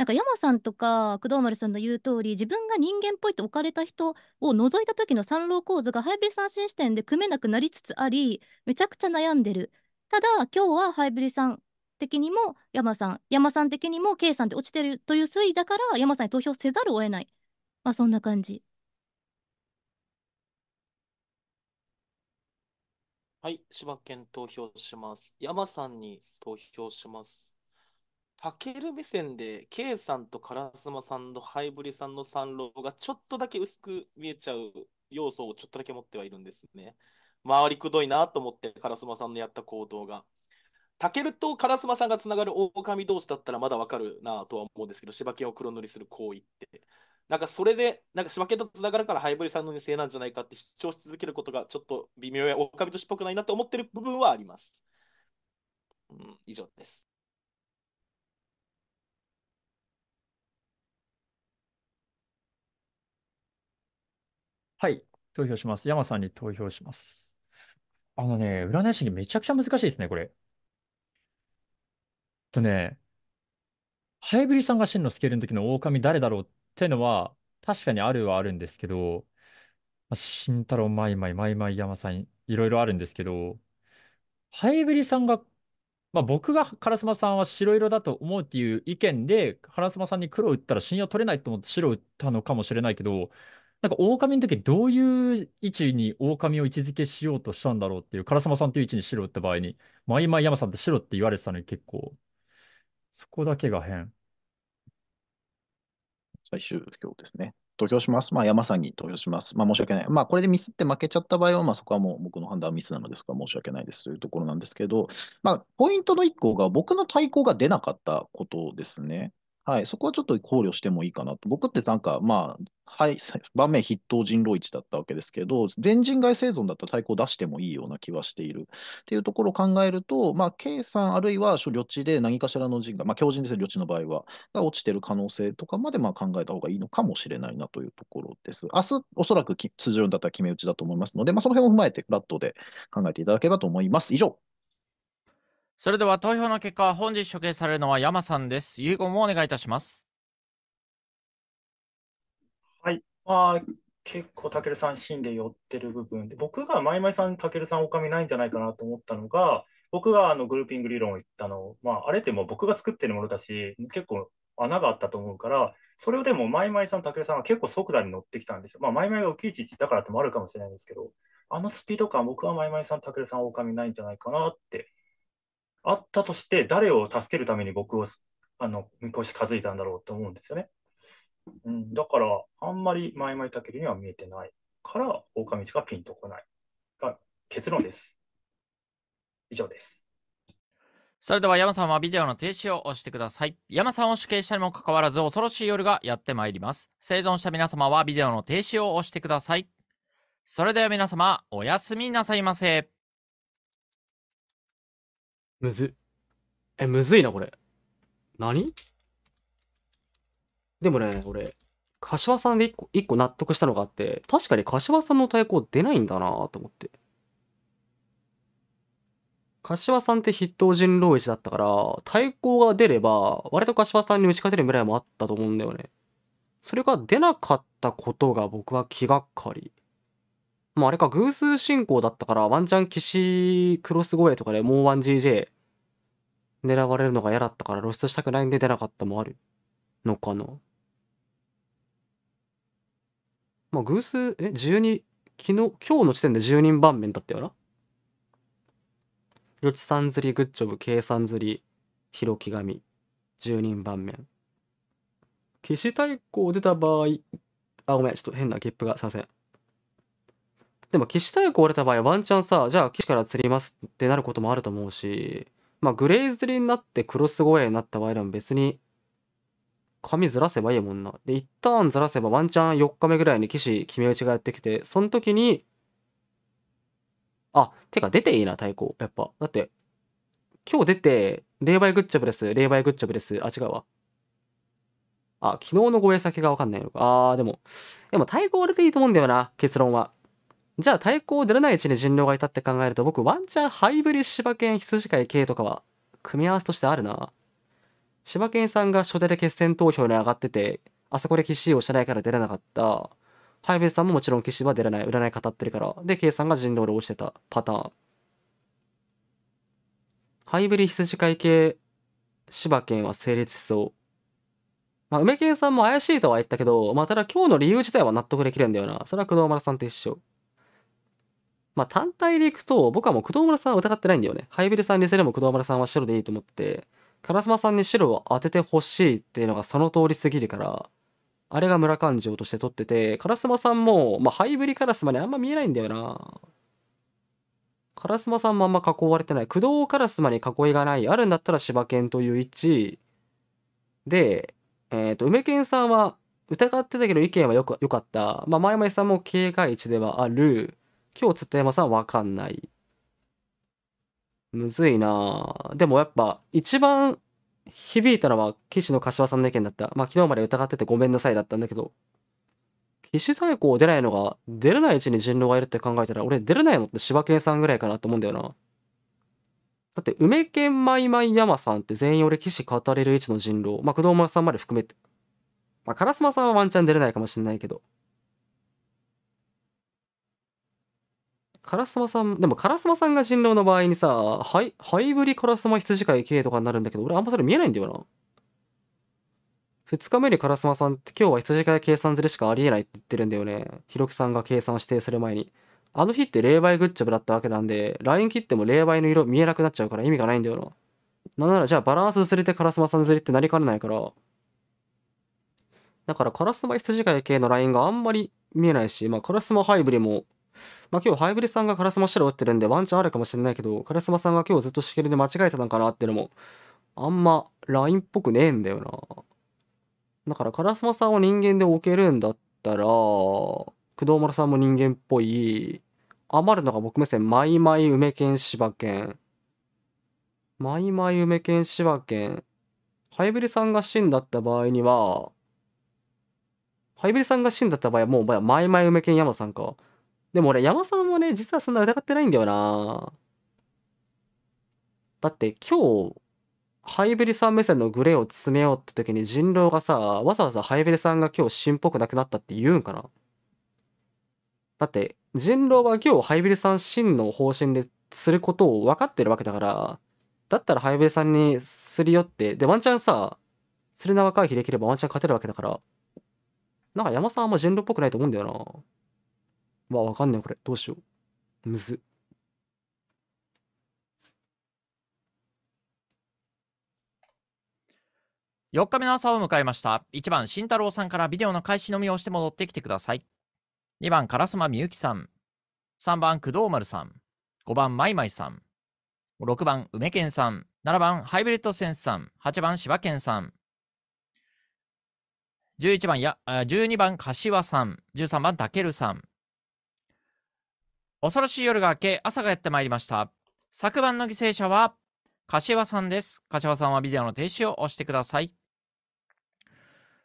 なんか山さんとか工藤丸さんの言う通り自分が人間っぽいと置かれた人を除いた時の三郎構図がハイブリ三振視点で組めなくなりつつありめちゃくちゃ悩んでるただ今日はハイブリさん的にも山さん山さん的にも K さんで落ちてるという推理だから山さんに投票せざるを得ないまあそんな感じはい、柴犬投票します。山さんに投票します。たける目線で、K さんと烏丸さんのハイブリさんの三郎がちょっとだけ薄く見えちゃう要素をちょっとだけ持ってはいるんですね。回りくどいなと思って、烏丸さんのやった行動が。たけると烏丸さんがつながる狼同士だったらまだわかるなとは思うんですけど、柴犬を黒塗りする行為って。なんかそれで、なんか柴犬とつながるからハイブリさんのせいなんじゃないかって主張し続けることがちょっと微妙や狼としっぽくないなと思ってる部分はあります。うん、以上です。はい、投票します。山さんに投票します。あのね、占い師にめちゃくちゃ難しいですね、これ。とね、ハイブリさんが真のスケールの時の狼誰だろうってのは、確かにあるはあるんですけど、まあ慎太郎、マイマイ、マイマイ、山さん、いろいろあるんですけど、ハイブリさんが、まあ、僕が烏丸さんは白色だと思うっていう意見で、烏丸さんに黒を打ったら信用取れないと思って白を打ったのかもしれないけど、なんか狼の時どういう位置に狼を位置づけしようとしたんだろうっていう、唐様さんという位置にしろって場合に、毎毎山さんってしろって言われてたのに結構、そこだけが変。最終票ですね。投票します。まあ、山さんに投票します。まあ、申し訳ない。まあ、これでミスって負けちゃった場合は、まあ、そこはもう僕の判断はミスなのですが、申し訳ないですというところなんですけど、まあ、ポイントの1個が僕の対抗が出なかったことですね。はい、そこはちょっと考慮してもいいかなと。僕ってなんか、まあ、はい、場 面筆頭人狼一だったわけですけど、全人外生存だったら対抗出してもいいような気はしている。っていうところを考えると、まあ、K さんあるいは所領地で何かしらの人が、まあ、強靭ですね、領地の場合は、が落ちてる可能性とかまでまあ考えた方がいいのかもしれないなというところです。明日、おそらく通常だったら決め打ちだと思いますので、まあ、その辺を踏まえてフラットで考えていただければと思います。以上。それでは投票の結果、本日処刑されるのは山さんです。遺言もお願いいたします。はい。まあ、結構、たけるさん、芯で寄ってる部分で、僕がまいまいさん、たけるさん、おかみないんじゃないかなと思ったのが、僕があのグルーピング理論を言ったの、まあ、あれっても僕が作ってるものだし、結構穴があったと思うから、それをでも、まいまいさん、たけるさんは結構即座に乗ってきたんですよ。まあ、まいまいが大き一だからってもあるかもしれないんですけど、あのスピード感、僕はまいまいさん、たけるさん、おかみないんじゃないかなってあったとして、誰を助けるために僕をあの見越し担いだんだろうと思うんですよね。うん、だから、あんまり前々たけりには見えてないから、狼しかピンとこないが結論です。以上です。それでは山さんはビデオの停止を押してください。山さんを主刑したにもかかわらず恐ろしい夜がやってまいります。生存した皆様はビデオの停止を押してください。それでは皆様、おやすみなさいませ。むず。え、むずいな、これ。何でもね、俺、柏さんで一個、一個納得したのがあって、確かに柏さんの対抗出ないんだなと思って。柏さんって筆頭人狼一だったから、対抗が出れば、割と柏さんに打ち勝てる未来もあったと思うんだよね。それが出なかったことが僕は気がかり。まああれか、偶数進行だったから、ワンチャン士クロス護衛とかでもう 1GJ 狙われるのが嫌だったから露出したくないんで出なかったもあるのかな。まあ偶数、え、12、昨日、今日の時点で10人盤面だったよな。よちさん釣り、グッジョブ、計算釣り、ひろきがみ、10人盤面。消し対抗出た場合、あ、ごめん、ちょっと変なゲップが、すいません。でも士対抗壊れた場合はワンチャンさ、じゃあ岸から釣りますってなることもあると思うし、まあグレーズ釣りになってクロス護衛になった場合でも別に、髪ずらせばいいもんな。で、一旦ずらせばワンチャン4日目ぐらいに騎士決め打ちがやってきて、その時に、あ、てか出ていいな、対抗。やっぱ。だって、今日出て、霊媒グッチョブです、霊媒グッチョブです。あ、違うわ。あ、昨日の護衛先がわかんないのか。あー、でも、でも対抗でいいと思うんだよな、結論は。じゃあ対抗出らないうちに人狼がいたって考えると僕ワンチャンハイブリ柴犬羊飼い系とかは組み合わせとしてあるな。柴犬さんが初手で決選投票に上がってて、あそこで騎士をしてないから出れなかった。ハイブリさんももちろん騎士は出れない、占い語ってるから。で、K さんが人狼で押してたパターン。ハイブリ羊飼い系、柴犬は成立しそう。まあ、梅犬さんも怪しいとは言ったけど、まあ、ただ今日の理由自体は納得できるんだよな。それは工藤丸さんと一緒。まあ単体でいくと、僕はもう工藤村さんは疑ってないんだよね。ハイブリさんにすれば工藤村さんは白でいいと思って、烏丸さんに白を当ててほしいっていうのがその通りすぎるから、あれが村勘定として取ってて、烏丸さんも、まあハイブリ烏丸にあんま見えないんだよな。烏丸さんもあんま囲われてない。工藤烏丸に囲いがない。あるんだったら柴犬という位置。で、えっ、ー、と、梅犬さんは疑ってたけど意見はよく、良かった。まあ前々さんも警戒置ではある。今日、釣った山さんわかんない。むずいなでもやっぱ、一番響いたのは、岸の柏さんの意見だった。まあ、昨日まで疑っててごめんなさいだったんだけど、岸太鼓を出ないのが、出れないうちに人狼がいるって考えたら、俺出れないのって柴犬さんぐらいかなと思うんだよな。だって、梅犬マイマイ山さんって全員俺騎士語れる位置の人狼。まあ、工藤さんまで含めて。まあ、烏丸さんはワンチャン出れないかもしれないけど。烏丸さん、でも烏丸さんが人狼の場合にさ、ハイハイブリ烏丸羊飼い系とかになるんだけど、俺あんまそれ見えないんだよな。二日目に烏丸さんって今日は羊飼い計算ずれしかありえないって言ってるんだよね。ヒロキさんが計算指定する前に。あの日って霊媒グッジョブだったわけなんで、ライン切っても霊媒の色見えなくなっちゃうから意味がないんだよな。なんならじゃあバランスずれて烏丸さんずれってなりかねないから。だから烏丸羊飼い系のラインがあんまり見えないし、まあ烏丸ハイブリもまあ今日ハイブリさんがカラスマ白打ってるんでワンチャンあるかもしれないけど、カラスマさんが今日ずっとしケルで間違えてたのかなっていうのも、あんまラインっぽくねえんだよな。だからカラスマさんを人間で置けるんだったら、工藤丸さんも人間っぽい、余るのが僕目線、マイマイ梅犬柴犬。マイマイ梅犬柴犬。ハイブリさんが死んだった場合には、ハイブリさんが死んだった場合はもう、マイマイ梅犬山さんか。でも俺、山さんもね、実はそんな疑ってないんだよなだって今日、ハイブリさん目線のグレーを詰めようって時に人狼がさ、わざわざハイブリさんが今日新っぽくなくなったって言うんかなだって、人狼は今日ハイブリさん真の方針ですることを分かってるわけだから、だったらハイブリさんにすり寄って、で、ワンチャンさ、釣り縄回避できればワンチャン勝てるわけだから、なんか山さんはあんま人狼っぽくないと思うんだよな。わ、わかんない、これ。どうしよう。むず。4日目の朝を迎えました。1番、慎太郎さんからビデオの開始のみをして戻ってきてください。2番、烏丸みゆきさん。3番、工藤丸さん。5番、まいまいさん。6番、梅健さん。7番、ハイブリッドセンスさん。8番、柴健さん。11番や、12番、柏さん。13番、たけるさん。恐ろしい夜が明け、朝がやってまいりました。昨晩の犠牲者は、柏さんです。柏さんはビデオの停止を押してください。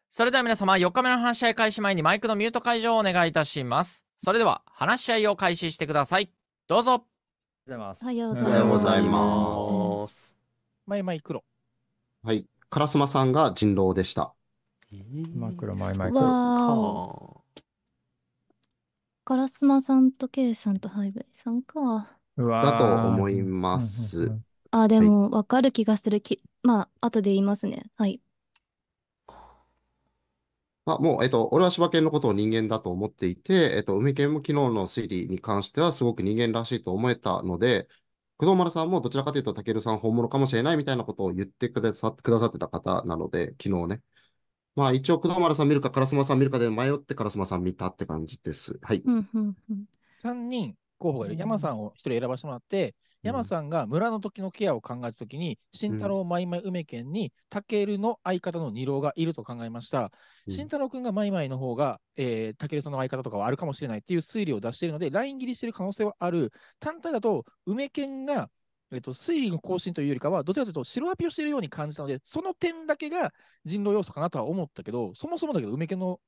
それでは皆様、4日目の話し合い開始前にマイクのミュート解除をお願いいたします。それでは、話し合いを開始してください。どうぞ。おはようございます。おはようございます。マイマイ黒。はい。烏丸さんが人狼でした。マイクロマイマイクロ。烏丸さんとイさんとハイブリさんか。うわだと思います。あ、でも、わかる気がするき。まあ、後で言いますね。はい。あ、もう、えっと、俺は柴犬のことを人間だと思っていて、えっと、海犬も昨日の推理に関してはすごく人間らしいと思えたので、工藤丸さんもどちらかというと、たけるさん本物かもしれないみたいなことを言ってくださ、くださってた方なので、昨日ね。まあ一応、ま丸さん見るか、烏丸さん見るかで迷って烏丸さん見たって感じです。はい。3人候補がいる。山さんを1人選ばせてもらって、山さんが村の時のケアを考えたときに、慎太郎、マイマイ、梅県に、たけるの相方の二郎がいると考えました。慎、うん、太郎君がマイマイの方が、えたけるさんの相方とかはあるかもしれないっていう推理を出しているので、ライン切りしている可能性はある。単体だと、梅県がえっと、推理の更新というよりかは、どちらかというと、白アピをしているように感じたので、その点だけが人狼要素かなとは思ったけど、そもそもだけど、梅家の、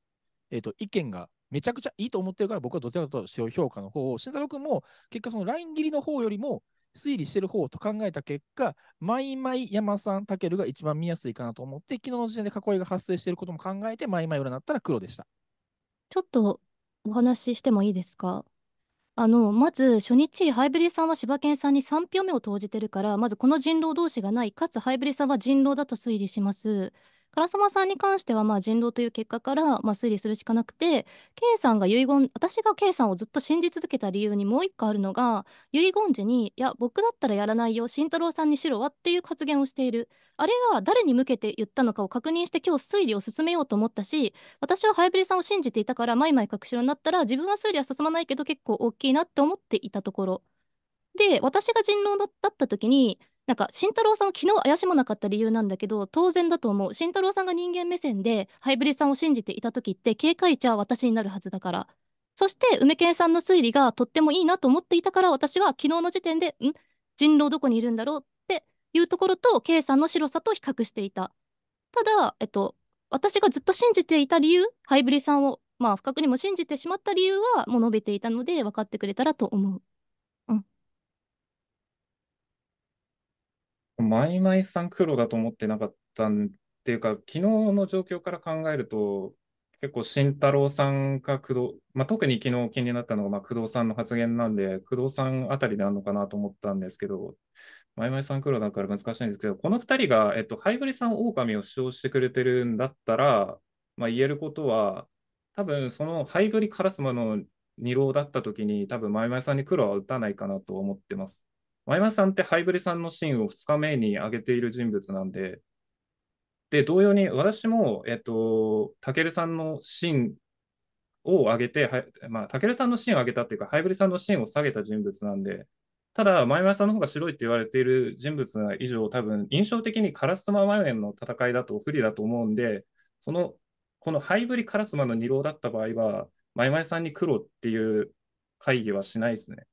えっと、意見がめちゃくちゃいいと思ってるから、僕はどちらかというと白評価の方を、慎太郎君も結果、そのライン切りの方よりも、推理してる方と考えた結果、マイ山さん、たけるが一番見やすいかなと思って、昨日の時点で囲いが発生していることも考えて、毎毎裏なったら黒でした。ちょっとお話ししてもいいですかあの、まず初日、ハイブリさんは柴犬さんに3票目を投じてるから、まずこの人狼同士がない、かつハイブリさんは人狼だと推理します。烏丸さんに関してはまあ人狼という結果からまあ推理するしかなくて K さんが遺言私が K さんをずっと信じ続けた理由にもう一個あるのが遺言時に「いや僕だったらやらないよ慎太郎さんにしろは」っていう発言をしているあれは誰に向けて言ったのかを確認して今日推理を進めようと思ったし私はハイブリさんを信じていたから毎々隠しろになったら自分は推理は進まないけど結構大きいなって思っていたところで私が人狼だった時になんか慎太郎さん昨日怪しまなかった理由なんだけど当然だと思う慎太郎さんが人間目線でハイブリさんを信じていた時って警戒者は私になるはずだからそして梅健さんの推理がとってもいいなと思っていたから私は昨日の時点でん人狼どこにいるんだろうっていうところと K さんの白さと比較していたただ、えっと、私がずっと信じていた理由ハイブリさんをまあ不覚にも信じてしまった理由はもう述べていたので分かってくれたらと思うマイマイさん黒だと思ってなかったんっていうか、昨日の状況から考えると、結構慎太郎さんか工藤、まあ、特に昨日気になったのが、まあ、工藤さんの発言なんで、工藤さんあたりであるのかなと思ったんですけど、マイマイさん黒だから難しいんですけど、この2人が、えっと、ハイブリさん狼を主張してくれてるんだったら、まあ、言えることは、多分そのハイブリカラスマの二郎だったときに、多分マイマイさんに黒は打たないかなと思ってます。前松さんってハイブリさんのシーンを2日目に上げている人物なんで、で、同様に私も、えっと、たけるさんのシーンを上げて、まあ、たけるさんのシーンを上げたっていうか、ハイブリさんのシーンを下げた人物なんで、ただ、前村さんの方が白いって言われている人物以上、多分、印象的にカラスママヨネの戦いだと不利だと思うんで、その、このハイブリカラスマの二郎だった場合は、前々さんに黒っていう会議はしないですね。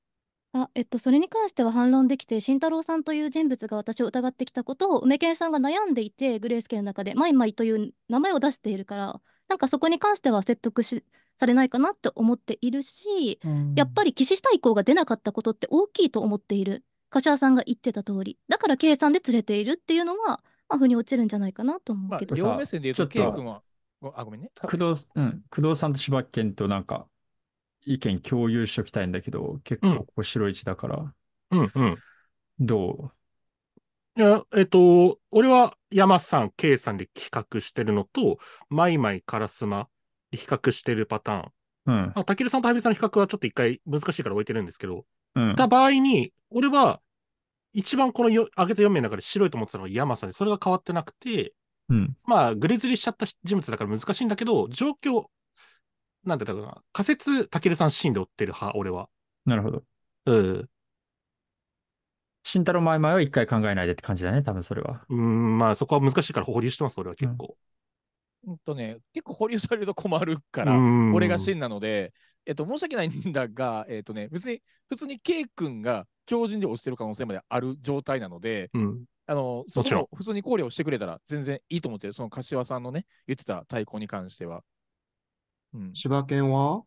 あ、えっと、それに関しては反論できて、慎太郎さんという人物が私を疑ってきたことを、梅健さんが悩んでいて、グレースケの中で、マイマイという名前を出しているから、なんかそこに関しては説得しされないかなって思っているし、やっぱり騎士対抗が出なかったことって大きいと思っている。柏さんが言ってた通り。だから計算で連れているっていうのは、まあ、腑に落ちるんじゃないかなと思うけど。ま両目線で言うと、ケイ君は。あ、ごめんね。工藤、うん、工藤さんと柴犬となんか、意見共有しときたいんだけど、結構面白い字だから、うんうんどういや、えっと、俺は山さん、K さんで比較してるのと、マイマイ、カラスマで比較してるパターン。うん。たけるさんとハイビさんの比較はちょっと一回難しいから置いてるんですけど、うん。た場合に、俺は、一番このよ上げた4名の中で白いと思ってたのが山さんで、それが変わってなくて、うん、まあ、グレズリしちゃった人物だから難しいんだけど、状況、なんてだうな、仮説、たけるさん芯んで追ってる派、俺は。なるほど。うん。慎太郎前々は一回考えないでって感じだね、多分それは。うん、まあそこは難しいから保留してます、俺は結構。うん、んとね、結構保留されると困るから、俺が芯なので、えっと、申し訳ないんだが、えっとね、別に、普通に K 君が強靭で落ちてる可能性まである状態なので、うん、あの、そっちも普通に考慮してくれたら全然いいと思ってる、その柏さんのね、言ってた対抗に関しては。うん、柴犬は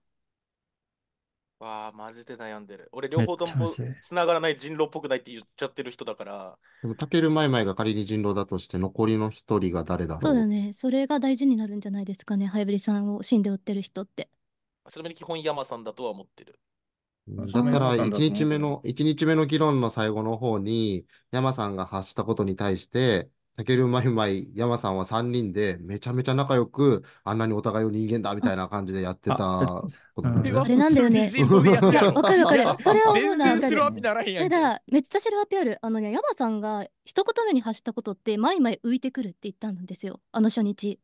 わあ、マジで悩んでる。俺、両方とも繋がらない人狼っぽくないって言っちゃってる人だから。でも、たけるまいまいが仮に人狼だとして、残りの一人が誰だろそうだね。それが大事になるんじゃないですかね。ハイブリさんを死んで追ってる人って。ちなみに基本山さんだとは思ってる。だったら、一日目の、一日目の議論の最後の方に、山さんが発したことに対して、たけるまいまい、山さんは3人で、めちゃめちゃ仲良く、あんなにお互いを人間だみたいな感じでやってたことだよね。あれなんだよね。いや、わかるわかる。それは思うな。ただ、めっちゃ白アピール。あのね、山さんが一言目に発したことって、まいまい浮いてくるって言ったんですよ。あの初日。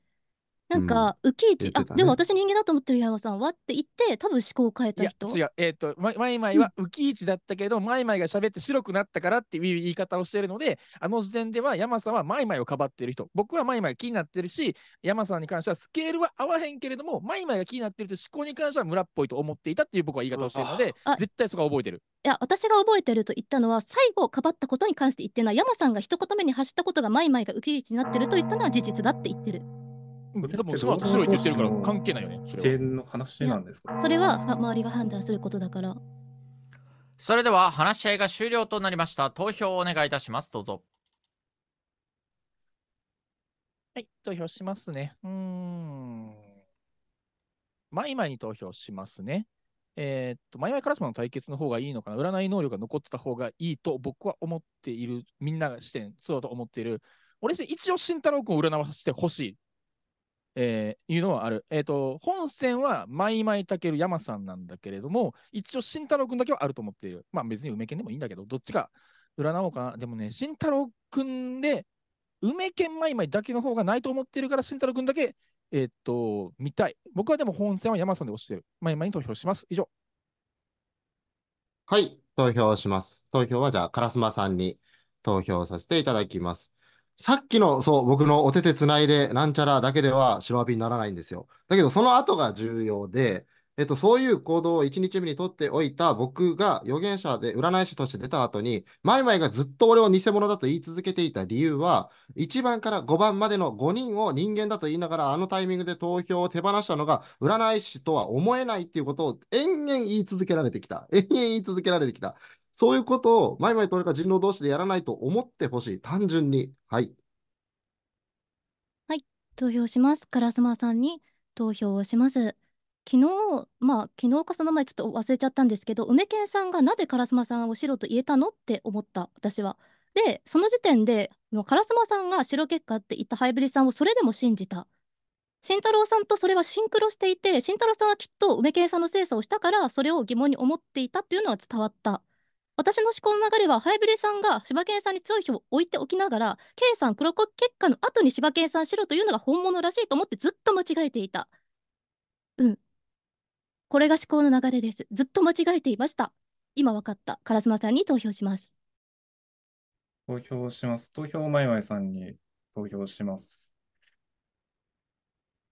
なんか、ウキイチ、あ、でも私人間だと思ってる山さんはって言って、多分思考を変えた人。違う、えっ、と、マイマイはウキイチだったけど、マイマイが喋って白くなったからっていう言い方をしているので、あの時点では山さんはマイマイをかばっている人。僕はマイマイが気になってるし、山さんに関してはスケールは合わへんけれども、マイマイが気になってるて思考に関しては村っぽいと思っていたっていう僕は言い方をしているので、絶対そこは覚えてる。いや、私が覚えてると言ったのは、最後かばったことに関して言ってない。山さんが一言目に発したことがマイマイがウキイチになってると言ったのは事実だって言ってる。でも妻と白いって言ってるから関係ないよね。否定の話なんですかそれは周りが判断することだから。それでは話し合いが終了となりました。投票をお願いいたします。どうぞ。はい、投票しますね。うん。前々に投票しますね。えー、っと、前々カラスマの対決の方がいいのかな。占い能力が残ってた方がいいと僕は思っている。みんなが視点、そうだと思っている。俺、一応慎太郎君を占わせてほしいえー、いうのはある。えっ、ー、と、本戦は、まいまいたける山さんなんだけれども、一応、慎太郎君だけはあると思っている。まあ、別に梅犬でもいいんだけど、どっちか占おうかな。でもね、慎太郎君で、梅犬まいまいだけの方がないと思ってるから、慎太郎君だけ、えっ、ー、と、見たい。僕はでも本戦は山さんで押してる。まいまいに投票します。以上。はい、投票します。投票は、じゃあ、烏丸さんに投票させていただきます。さっきの、そう、僕のお手手つないで、なんちゃらだけでは白アピにならないんですよ。だけど、その後が重要で、えっと、そういう行動を1日目にとっておいた僕が預言者で占い師として出た後に、マイマイがずっと俺を偽物だと言い続けていた理由は、1番から5番までの5人を人間だと言いながら、あのタイミングで投票を手放したのが、占い師とは思えないっていうことを延々言い続けられてきた。延々言い続けられてきた。そういうことを、毎毎とにか人狼同士でやらないと思ってほしい。単純に。はい。はい、投票します。カラスマさんに投票をします。昨日、まあ、昨日かその前ちょっと忘れちゃったんですけど、梅健さんがなぜカラスマさんを白と言えたのって思った、私は。で、その時点で、カラスマさんが白結果って言ったハイブリさんをそれでも信じた。慎太郎さんとそれはシンクロしていて、慎太郎さんはきっと梅健さんの精査をしたから、それを疑問に思っていたっていうのは伝わった。私の思考の流れは、ハイブレさんが柴犬さんに強い票を置いておきながら、K さん黒子結果の後に柴犬さん白というのが本物らしいと思ってずっと間違えていた。うん。これが思考の流れです。ずっと間違えていました。今分かった。烏丸さんに投票します。投票します。投票マイマイさんに投票します。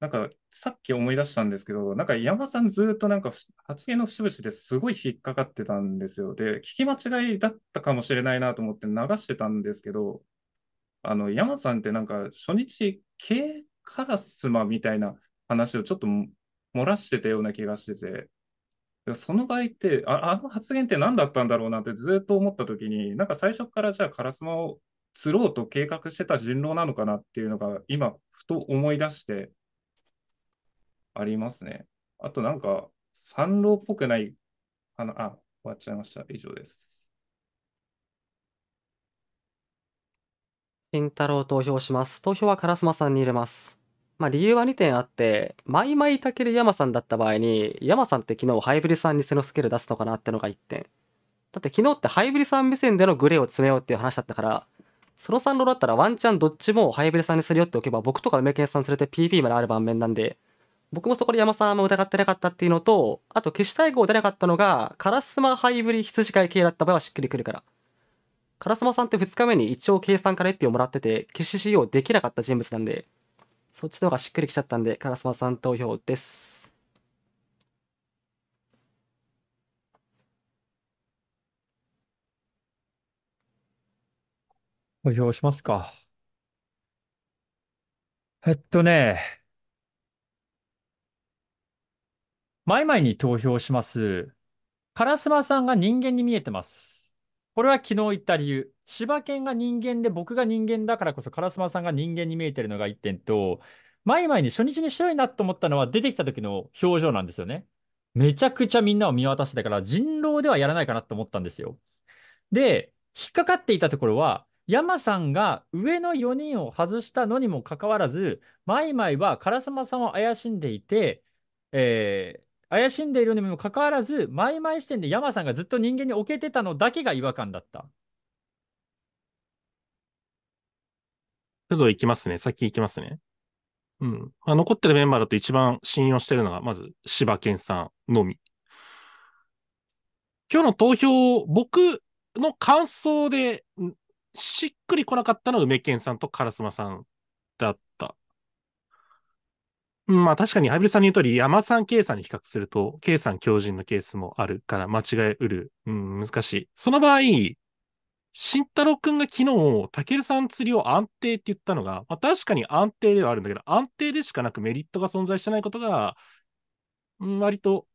なんか、さっき思い出したんですけど、なんか山田さんずっとなんか発言の節々ですごい引っかかってたんですよ。で、聞き間違いだったかもしれないなと思って流してたんですけど、あの、山田さんってなんか初日、軽カラスマみたいな話をちょっと漏らしてたような気がしてて、その場合ってあ、あの発言って何だったんだろうなってずっと思った時に、なんか最初からじゃあカラスマを釣ろうと計画してた人狼なのかなっていうのが今、ふと思い出して、ありますね。あとなんか、三郎っぽくない、あの、あ、終わっちゃいました。以上です。慎太郎投票します。投票は烏丸さんに入れます。まあ理由は2点あって、マイマイタケル山さんだった場合に、山さんって昨日ハイブリさんに背のスケル出すのかなってのが1点。だって昨日ってハイブリさん目線でのグレーを詰めようっていう話だったから、その三郎だったらワンチャンどっちもハイブリさんにするよっておけば僕とか梅ケンさん連れて PP まである盤面なんで、僕もそこで山さんあんま疑ってなかったっていうのと、あと消し対号出なかったのが、カラスマハイブリ羊飼い系だった場合はしっくりくるから。カラスマさんって2日目に一応計算から1票もらってて、消し使用できなかった人物なんで、そっちの方がしっくりきちゃったんで、カラスマさん投票です。投票しますか。えっとね、前々に投票します。カラスマさんが人間に見えてます。これは昨日言った理由。千葉県が人間で僕が人間だからこそカラスマさんが人間に見えてるのが1点と、前々に初日に白いなと思ったのは出てきた時の表情なんですよね。めちゃくちゃみんなを見渡してたから人狼ではやらないかなと思ったんですよ。で、引っかかっていたところは、山さんが上の4人を外したのにもかかわらず、マイマイは烏丸さんを怪しんでいて、えー、怪しんでいるのにもかかわらず、マイマイ視点で山さんがずっと人間に置けてたのだけが違和感だった。工藤行きますね。先行きますね。うん。まあ、残ってるメンバーだと一番信用してるのが、まず、柴犬さんのみ。今日の投票、僕の感想で、しっくりこなかったのは梅犬さんと烏丸さんだった。まあ確かに、ハイブリさんの言うとおり、山さんさんに比較すると、さん強人のケースもあるから間違えうる。うん、難しい。その場合、慎太郎くんが昨日、たけるさん釣りを安定って言ったのが、まあ、確かに安定ではあるんだけど、安定でしかなくメリットが存在してないことが、うん、割と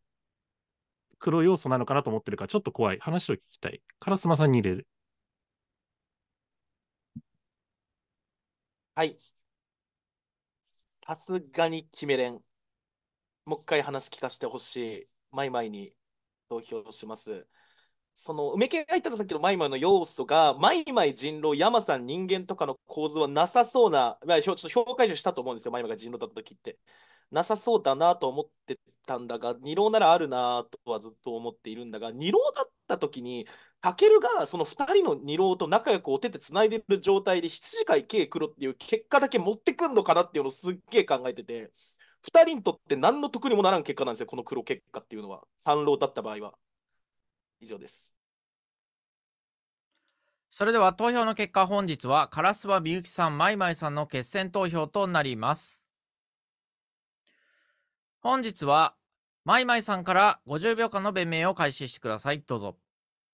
黒要素なのかなと思ってるから、ちょっと怖い。話を聞きたい。カラスマさんに入れる。はい。さすがに決めれん。もう一回話聞かせてほしい。マイマイに投票します。その梅系が言ったさっきのマイマイの要素が、マイマイ人狼、マさん人間とかの構図はなさそうな、いやちょっと評価以上したと思うんですよ、マイマイが人狼だった時って。なさそうだなと思ってたんだが、二郎ならあるなとはずっと思っているんだが、二郎だった時に、タケルがその2人の二郎と仲良くお手手つないでる状態で羊飼い K 黒っていう結果だけ持ってくんのかなっていうのをすっげえ考えてて2人にとって何の得にもならん結果なんですよこの黒結果っていうのは三郎だった場合は以上ですそれでは投票の結果本日は烏場みゆきさんまいまいさんの決選投票となります本日はまいまいさんから50秒間の弁明を開始してくださいどうぞ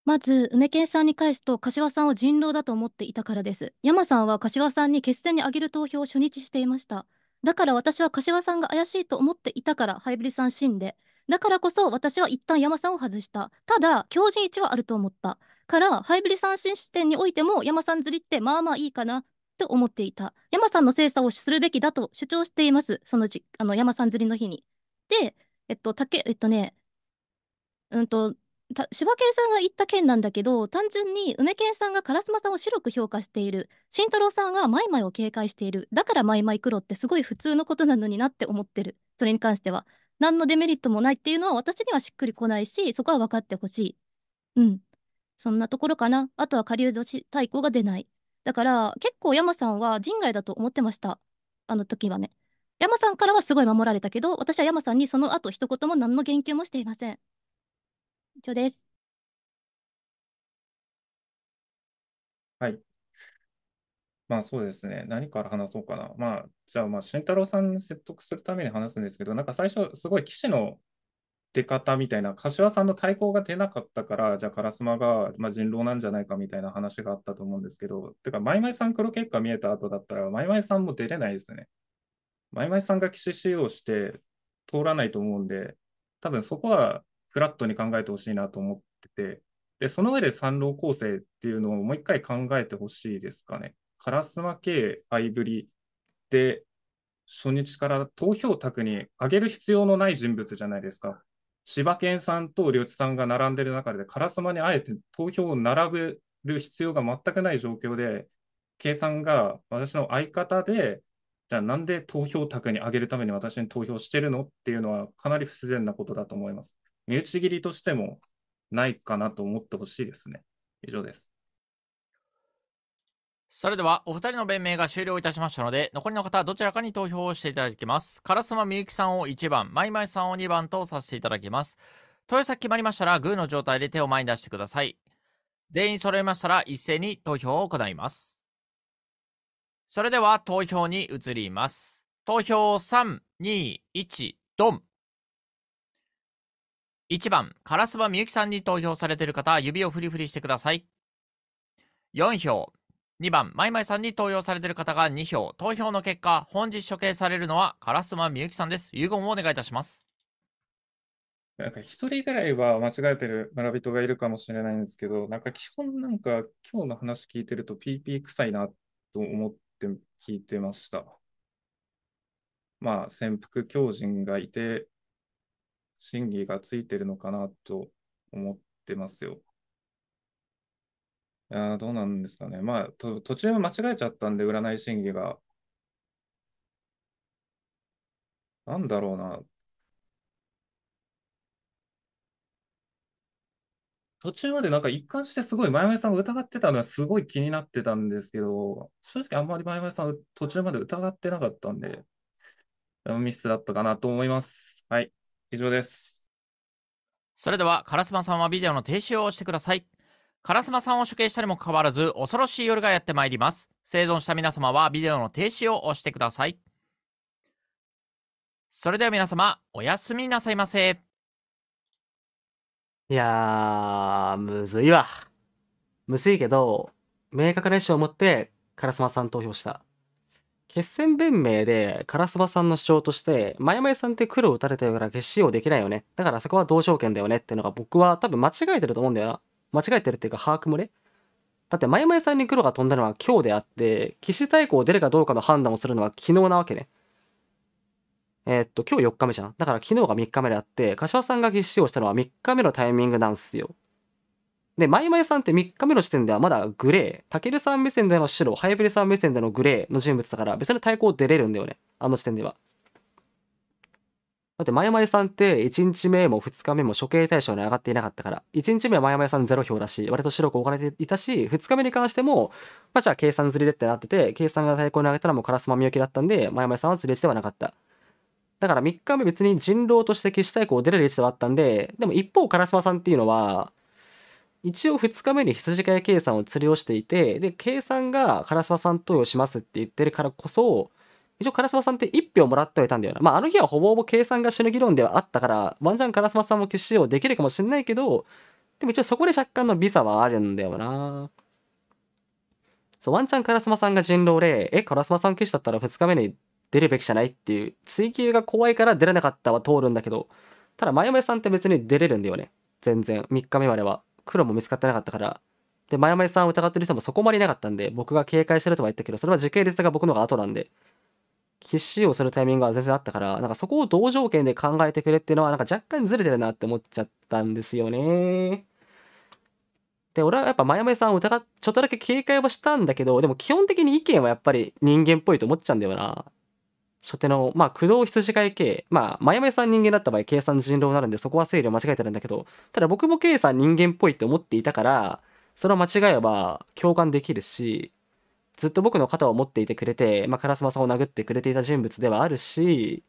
まず、梅健さんに返すと、柏さんを人狼だと思っていたからです。山さんは柏さんに決戦に挙げる投票を初日していました。だから私は柏さんが怪しいと思っていたから、ハイブリさん死んで。だからこそ私は一旦山さんを外した。ただ、強靭一はあると思った。から、ハイブリシン。視点においても山さん釣りってまあまあいいかなと思っていた。山さんの精査をするべきだと主張しています。そのじあの山さん釣りの日に。で、えっと、竹、えっとね、うんと、た柴犬さんが言った件なんだけど単純に梅犬さんが烏丸さんを白く評価している慎太郎さんがマイマイを警戒しているだからマイマイ黒ってすごい普通のことなのになって思ってるそれに関しては何のデメリットもないっていうのは私にはしっくりこないしそこは分かってほしいうんそんなところかなあとは下流女子太鼓が出ないだから結構山さんは人外だと思ってましたあの時はね山さんからはすごい守られたけど私は山さんにその後一言も何の言及もしていません以上です。はい。まあそうですね。何から話そうかな。まあ、じゃあ、まあ、慎太郎さんに説得するために話すんですけど、なんか最初、すごい棋士の出方みたいな、柏さんの対抗が出なかったから、じゃあ、烏丸が、まあ、人狼なんじゃないかみたいな話があったと思うんですけど、てか、マイマイさん黒結果見えた後だったら、マイマイさんも出れないですね。マイマイさんが棋士使用して通らないと思うんで、多分そこはフラットに考えてほしいなと思ってて、で、その上で三郎構成っていうのをもう一回考えてほしいですかね。カラスマ系相ぶりで、初日から投票卓に上げる必要のない人物じゃないですか。柴犬さんと両津さんが並んでる中で、カラスマにあえて投票を並べる必要が全くない状況で、計算が私の相方で、じゃあなんで投票卓に上げるために私に投票してるのっていうのはかなり不自然なことだと思います。身内切りとしてもないかなと思ってほしいですね。以上です。それでは、お二人の弁明が終了いたしましたので、残りの方はどちらかに投票をしていただきます。カラスマみゆきさんを1番、まいまいさんを2番とさせていただきます。投票先決まりましたら、グーの状態で手を前に出してください。全員揃いましたら、一斉に投票を行います。それでは、投票に移ります。投票3、2、1、ドン1番、カラスバみゆきさんに投票されている方、指をフリフリしてください。4票。2番、まいまいさんに投票されている方が2票。投票の結果、本日処刑されるのは、カラスバみゆきさんです。遺言をお願いいたします。なんか1人ぐらいは間違えてる村人がいるかもしれないんですけど、なんか基本なんか今日の話聞いてると PP 臭いなと思って聞いてました。まあ潜伏狂人がいて、審議がついてるのかなと思ってますよ。いやどうなんですかね。まあ、と途中間違えちゃったんで、占い審議が。なんだろうな。途中までなんか一貫してすごい、前々さんが疑ってたのはすごい気になってたんですけど、正直あんまり前々さん途中まで疑ってなかったんで、ミスだったかなと思います。はい。以上です。それでは、カラスマさんはビデオの停止を押してください。カラスマさんを処刑したにもかかわらず、恐ろしい夜がやってまいります。生存した皆様はビデオの停止を押してください。それでは皆様、おやすみなさいませ。いやー、むずいわ。むずいけど、明確な意思を持って、カラスマさん投票した。決戦弁明で、烏丸さんの主張として、まやまやさんって黒を打たれたから決使用できないよね。だからそこは同条件だよねっていうのが僕は多分間違えてると思うんだよな。間違えてるっていうか把握もね。だってまやまやさんに黒が飛んだのは今日であって、騎士対抗出るかどうかの判断をするのは昨日なわけね。えー、っと、今日4日目じゃん。だから昨日が3日目であって、柏さんが決士使用したのは3日目のタイミングなんすよ。で、まいまいさんって3日目の時点ではまだグレー、たけるさん目線での白、ハイブリさん目線でのグレーの人物だから別に対抗出れるんだよね。あの時点では。だって、まいまいさんって1日目も2日目も処刑対象に上がっていなかったから、1日目はまいまいさんゼロ票だし、割と白く置かれていたし、2日目に関しても、まあじゃあ計算ずりでってなってて、計算が対抗に上げたらもうカラスマみゆきだったんで、まいまいさんはずれではなかった。だから3日目別に人狼として消し対抗出れる位置ではあったんで、でも一方、烏丸さんっていうのは、一応2日目に羊飼い計算を釣りをしていてで計算が唐沢さん投与しますって言ってるからこそ一応唐沢さんって1票もらってはいたんだよなまああの日はほぼほぼ計算が死ぬ議論ではあったからワンチャン唐沢さんも消ようできるかもしんないけどでも一応そこで若干のビザはあるんだよなそうワンチャンスマさんが人狼でえスマさん消しだったら2日目に出るべきじゃないっていう追求が怖いから出れなかったは通るんだけどただ前メさんって別に出れるんだよね全然3日目までは黒も見つかってなかったから、で、まやまやさんを疑ってる人もそこまでいなかったんで、僕が警戒してるとは言ったけど、それは時系列が僕の方が後なんで、必死をするタイミングは全然あったから、なんかそこを同条件で考えてくれっていうのは、なんか若干ずれてるなって思っちゃったんですよね。で、俺はやっぱ、まやまやさんを疑っ、ちょっとだけ警戒はしたんだけど、でも基本的に意見はやっぱり人間っぽいと思っちゃうんだよな。初手の、まあ、駆動羊飼い系、まあ、まやめさん人間だった場合、計算人狼になるんで、そこは整理を間違えてるんだけど、ただ僕も計算人間っぽいって思っていたから、それを間違えば共感できるし、ずっと僕の肩を持っていてくれて、まあ、烏丸さんを殴ってくれていた人物ではあるし、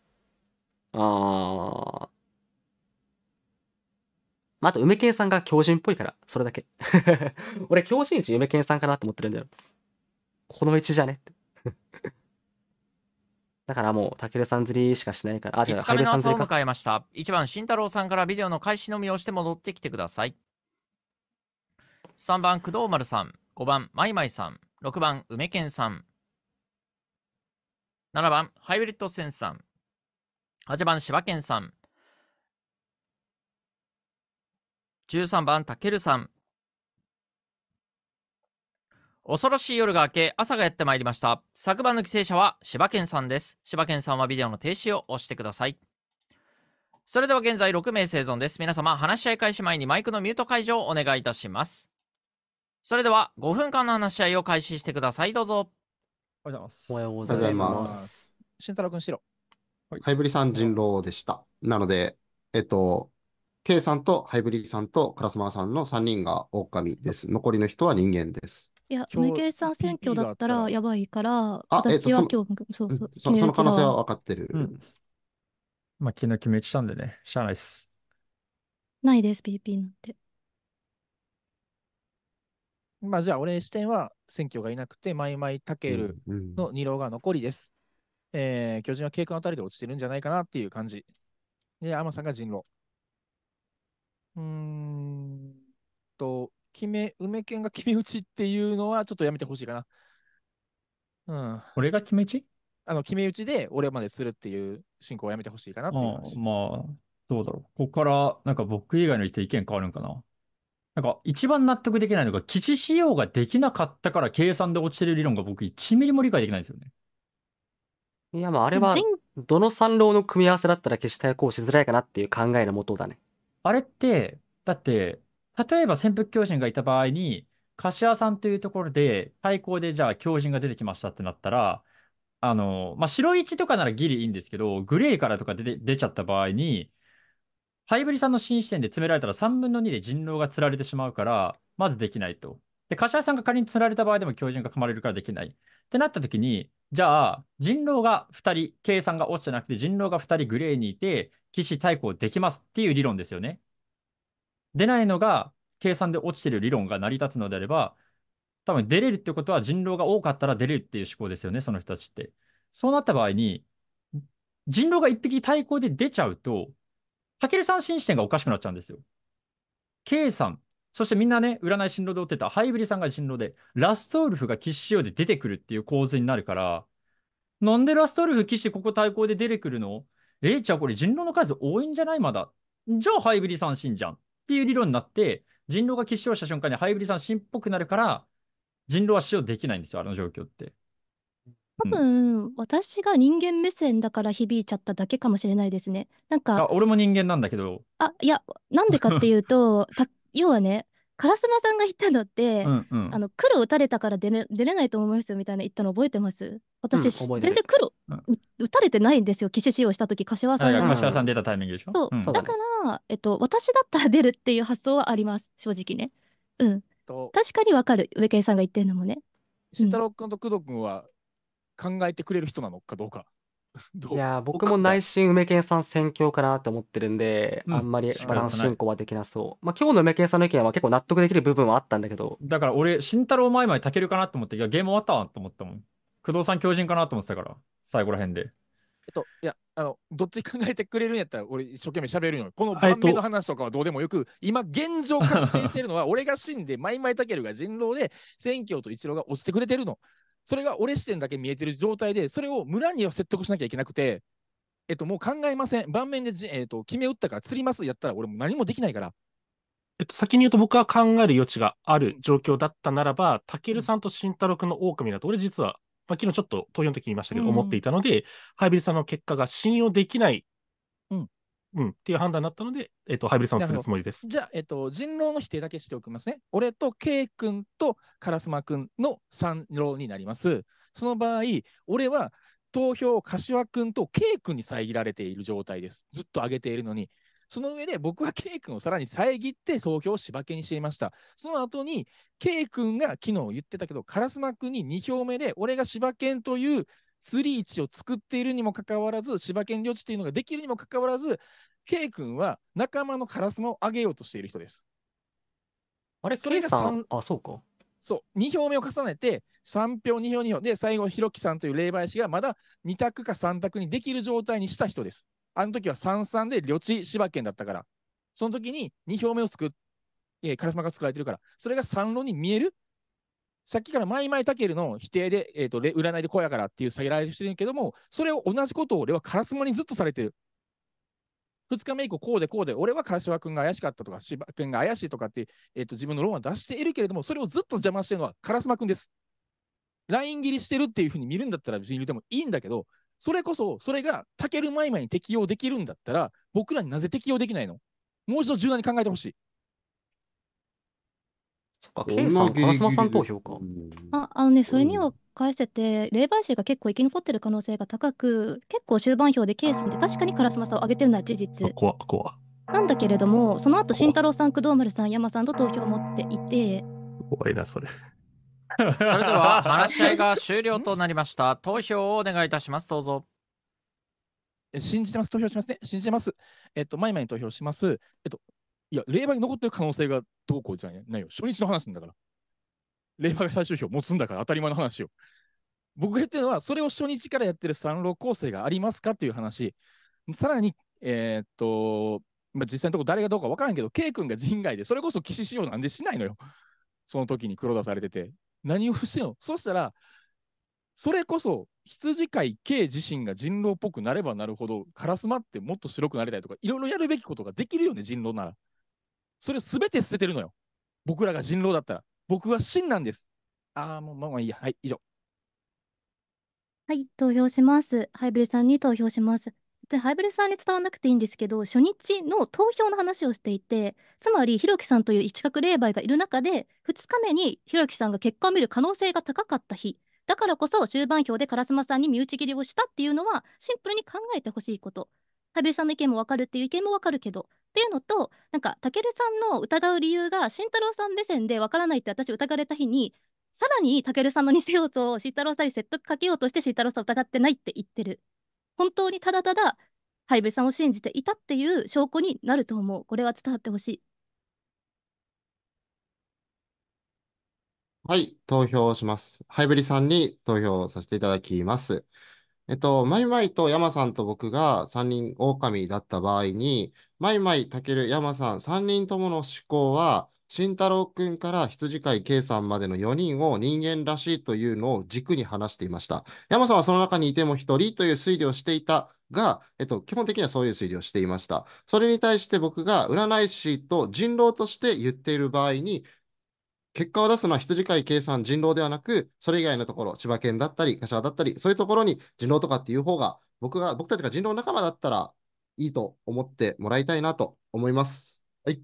あー、あ、あと、梅健さんが狂人っぽいから、それだけ。俺、狂人一梅健さんかなと思ってるんだよ。この位置じゃねってだからもう、たけるさん釣りしかしないから、あ、じゃあ、5日目の朝か。迎えました。1番、慎太郎さんからビデオの開始のみをして戻ってきてください。3番、工藤丸さん。5番、まいまいさん。6番、梅健さん。7番、ハイブリッドセンさん。8番、柴健さん。13番、たけるさん。恐ろしい夜が明け、朝がやってまいりました。昨晩の犠牲者は柴犬さんです。柴犬さんはビデオの停止を押してください。それでは現在6名生存です。皆様、話し合い開始前にマイクのミュート解除をお願いいたします。それでは5分間の話し合いを開始してください。どうぞ。おはようございます。おはようございます。慎太郎君、白。ハイブリさん、人狼でした。なので、えっと、K さんとハイブリさんとカラスマーさんの3人が狼です。残りの人は人間です。いや、無形さん選挙だったらやばいから、私は今日、そうそう。その可能性は分かってる。うん、まあ、昨日決めしたんでね、しゃあないです。ないです、PP なんて。まあ、じゃあ、俺視点は選挙がいなくて、マイマイタケルの二郎が残りです。うんうん、えー、巨人は景観あたりで落ちてるんじゃないかなっていう感じ。で、アマさんが人狼。うーんと、決め、梅県が決め打ちっていうのはちょっとやめてほしいかな。うん。俺が決め打ちあの、決め打ちで俺までするっていう進行をやめてほしいかなっていう話。まあ、どうだろう。ここから、なんか僕以外の人意見変わるんかな。なんか一番納得できないのが、基地仕様ができなかったから計算で落ちてる理論が僕1ミリも理解できないですよね。いや、まああれは、どの三郎の組み合わせだったら消し対抗しづらいかなっていう考えのもとだね。あれって、だって、例えば潜伏狂人がいた場合に、柏さんというところで、対抗でじゃあ狂人が出てきましたってなったら、あの、まあ、白1とかならギリいいんですけど、グレーからとか出て出ちゃった場合に、ハイブリさんの新視点で詰められたら3分の2で人狼が釣られてしまうから、まずできないと。で、柏さんが仮に釣られた場合でも狂人が噛まれるからできない。ってなった時に、じゃあ、人狼が2人、計算が落ちてなくて人狼が2人グレーにいて、騎士対抗できますっていう理論ですよね。出ないのが計算で落ちてる理論が成り立つのであれば、多分出れるってことは人狼が多かったら出れるっていう思考ですよね、その人たちって。そうなった場合に、人狼が一匹対抗で出ちゃうと、たけるさん新視点がおかしくなっちゃうんですよ。K さん、そしてみんなね、占い新郎で追ってたハイブリさんが人狼で、ラストウルフが騎士仕様で出てくるっていう構図になるから、なんでラストウルフ騎士ここ対抗で出てくるのえー、じゃあこれ人狼の数多いんじゃないまだ。じゃあハイブリさん死んじゃん。っていう理論になって、人狼が結晶した瞬間にハイブリさん死っぽくなるから、人狼は使用できないんですよ、あの状況って。多分、うん、私が人間目線だから響いちゃっただけかもしれないですね。なんか、俺も人間なんだけど。あ、いや、なんでかっていうと、要はね、烏丸さんが言ったのって、うんうん、あの黒打たれたから出れ出れないと思いますよみたいな言ったの覚えてます私、うん、全然黒、うん、打たれてないんですよ棋士使用した時柏さんが柏さん出たタイミングでしょそう、うん、だから、えっと、私だったら出るっていう発想はあります正直ねうん確かにわかる上健さんが言ってるのもね慎太郎君と工藤君は考えてくれる人なのかどうか、いや僕も内心梅健さん戦況かなって思ってるんで、うあんまりバランス進行はできなそう。まあ、今日の梅健さんの意見は結構納得できる部分はあったんだけど、だから俺、慎太郎前またけるかなと思って、いや、ゲーム終わったわと思ったもん。工藤さん強靭かなと思ってたから、最後らへんで。えっと、いや、あの、どっち考えてくれるんやったら、俺、一生懸命喋るのよ。この番組の話とかはどうでもよく、今、現状確定してるのは、俺が死んで、マイマイるが人狼で、選挙と一郎が落ちてくれてるの。それが俺視点だけ見えてる状態で、それを村には説得しなきゃいけなくて、えっと、もう考えません、盤面でじ、えっと、決め打ったから釣りますやったら、俺も何もできないから。えっと、先に言うと、僕は考える余地がある状況だったならば、たけるさんと慎太郎君の狼だと、俺実は、まあ、昨日ちょっと投票の時に言いましたけど、思っていたので、ハイブリッドさんの結果が信用できないうん、っていう判断になったので、えっと、ハイブリッドさんをするつもりです。じゃあ、えっと、人狼の否定だけしておきますね。俺と K 君と烏丸君の3狼になります。その場合、俺は投票を柏君と K 君に遮られている状態です。ずっと上げているのに。その上で僕は K 君をさらに遮って投票を芝けにしていました。その後に K 君が昨日言ってたけど、烏丸君に2票目で、俺が芝犬という釣り位置を作っているにもかかわらず、柴犬領地っていうのができるにもかかわらず、K 君は仲間のカラスマをあげようとしている人です。あれ、それが3、あ、そうか。そう、2票目を重ねて、3票、2票、2票。で、最後、ひろきさんという霊媒師がまだ2択か3択にできる状態にした人です。あの時は33で旅地柴犬だったから。その時に2票目を作っ、えカラスマが作られてるから、それが3路に見えるさっきからマイマイタケルの否定で、えーと、占いでこうやからっていう下げられしてるけども、それを同じことを俺はカラスマにずっとされてる。2日目以降、こうでこうで、俺は柏君が怪しかったとか、芝君が怪しいとかって、えーと、自分の論は出しているけれども、それをずっと邪魔してるのはカラスマ君です。ライン切りしてるっていうふうに見るんだったら別に見てもいいんだけど、それこそ、それがタケルマイマイに適用できるんだったら、僕らになぜ適用できないのもう一度柔軟に考えてほしい。そっか、ケイさん、さん投票か。あ、あのね、それには返せて、霊媒師が結構生き残ってる可能性が高く、結構終盤票でケイさんで確かにスマさんを上げてるのは事実。怖っ怖っ。なんだけれども、その後、慎太郎さん、工藤丸さん、山さんと投票を持っていて。怖いな、それ。それでは、話し合いが終了となりました。投票をお願いいたします。どうぞ。信じてます。投票しますね。信じてます。えっと、前々に投票します。えっと、いや、令和に残ってる可能性がどうこうじゃないよ。初日の話なんだから。令和が最終票持つんだから当たり前の話を。僕が言ってるのは、それを初日からやってる三郎構成がありますかっていう話。さらに、えー、っと、まあ、実際のとこ誰がどうか分からんけど、K 君が人外で、それこそ岸仕様なんでしないのよ。その時に黒田されてて。何をしてんのそしたら、それこそ羊飼い K 自身が人狼っぽくなればなるほど、カラスマってもっと白くなりたいとか、いろいろやるべきことができるよね、人狼なら。それを全て捨ててるのよ。僕らが人狼だったら。僕は真なんです。ああ、もうまあまあいいや。はい、以上。はい、投票します。ハイブレさんに投票します。で、ハイブレさんに伝わらなくていいんですけど、初日の投票の話をしていて、つまり、ひろきさんという一角霊媒がいる中で、2日目にひろきさんが結果を見る可能性が高かった日、だからこそ終盤票で烏丸さんに身内切りをしたっていうのは、シンプルに考えてほしいこと。ハイブレさんの意見もわかるっていう意見もわかるけど、っていうのとなんかたけるさんの疑う理由が慎太郎さん目線でわからないって私疑われた日にさらにたけるさんの偽要素を慎太郎さんに説得かけようとして慎太郎さん疑ってないって言ってる本当にただただハイブリさんを信じていたっていう証拠になると思うこれは伝わってほしいはい投票しますハイブリさんに投票させていただきますえっと、マイマイとヤマさんと僕が3人狼だった場合に、マイマイ、タケル、ヤマさん、3人ともの思考は、慎太郎くんから羊飼い K さんまでの4人を人間らしいというのを軸に話していました。山さんはその中にいても1人という推理をしていたが、えっと、基本的にはそういう推理をしていました。それに対して僕が占い師と人狼として言っている場合に、結果を出すのは羊飼い計算人狼ではなく、それ以外のところ、千葉県だったり、柏だったり、そういうところに人狼とかっていう方が、僕が、僕たちが人狼仲間だったら、いいと思ってもらいたいなと思います。はい。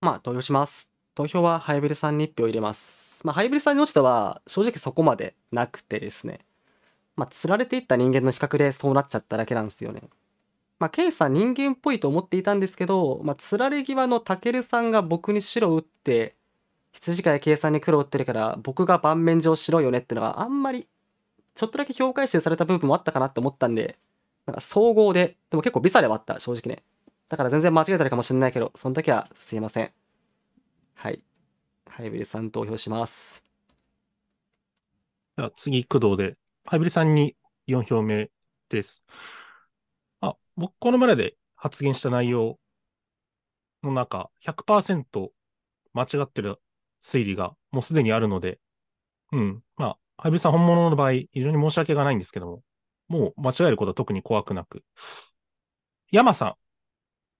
まあ、投票します。投票はハイブリさんに1票入れます。まあ、ハイブリさんに落ちたは、正直そこまでなくてですね。まあ、釣られていった人間の比較でそうなっちゃっただけなんですよね。まあ、K さん人間っぽいと思っていたんですけど、まあ、釣られ際のたけるさんが僕に白打って、羊飼い K さんに黒打ってるから、僕が盤面上白いよねってのはあんまりちょっとだけ評価集された部分もあったかなって思ったんで、なんか総合で、でも結構ビザではあった、正直ね。だから全然間違えたりかもしれないけど、その時はすいません。はい。ハイブリさん投票します。では次、工藤で。ハイブリさんに4票目です。あ、僕、この前で発言した内容の中、100%間違ってる推理がもうすでにあるので、うん、まあ、ハイブリッドさん本物の場合、非常に申し訳がないんですけども、もう間違えることは特に怖くなく、山さ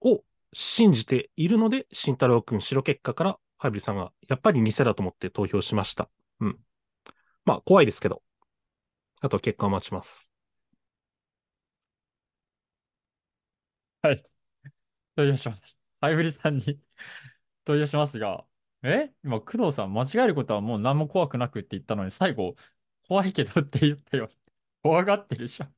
んを信じているので、慎太郎くん白結果からハイブリッドさんがやっぱり偽だと思って投票しました。うん。まあ、怖いですけど、あと結果を待ちます。はい。投票します。ハイブリさんに投票しますが、え今、工藤さん、間違えることはもう何も怖くなくって言ったのに、最後、怖いけどって言ったよ。怖がってるじゃん。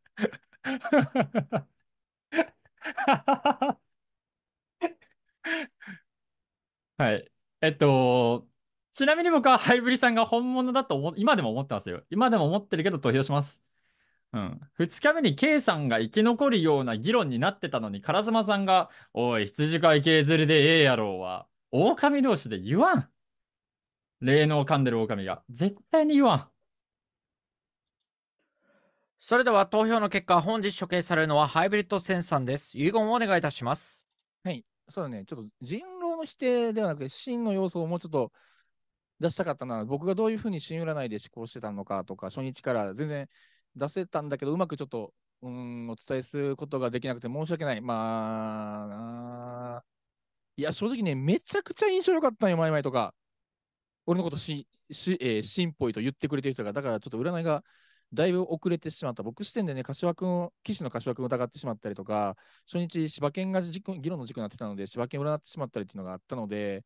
はい。えっと、ちなみに僕はハイブリさんが本物だと思、今でも思ってますよ。今でも思ってるけど投票します。うん。2日目に K さんが生き残るような議論になってたのに、烏丸さんが、おい、羊飼い系ずるでええやろうは、狼同士で言わん。霊能を噛んでる狼が。絶対に言わん。それでは投票の結果、本日処刑されるのはハイブリッドセンさんです。遺言をお願いいたします。はい、そうだね、ちょっと人狼の否定ではなくて、真の要素をもうちょっと出したかったな、僕がどういうふうに新占いで思考してたのかとか、初日から全然出せたんだけど、うまくちょっとうんお伝えすることができなくて申し訳ない。まあ、いや、正直ね、めちゃくちゃ印象良かったよ、前々とか。俺のことし、し、えー、しんぽいと言ってくれてる人が、だからちょっと占いがだいぶ遅れてしまった。僕視点でね、柏君、騎手の柏君を疑ってしまったりとか、初日、柴犬が議論の軸になってたので、柴犬を占ってしまったりっていうのがあったので、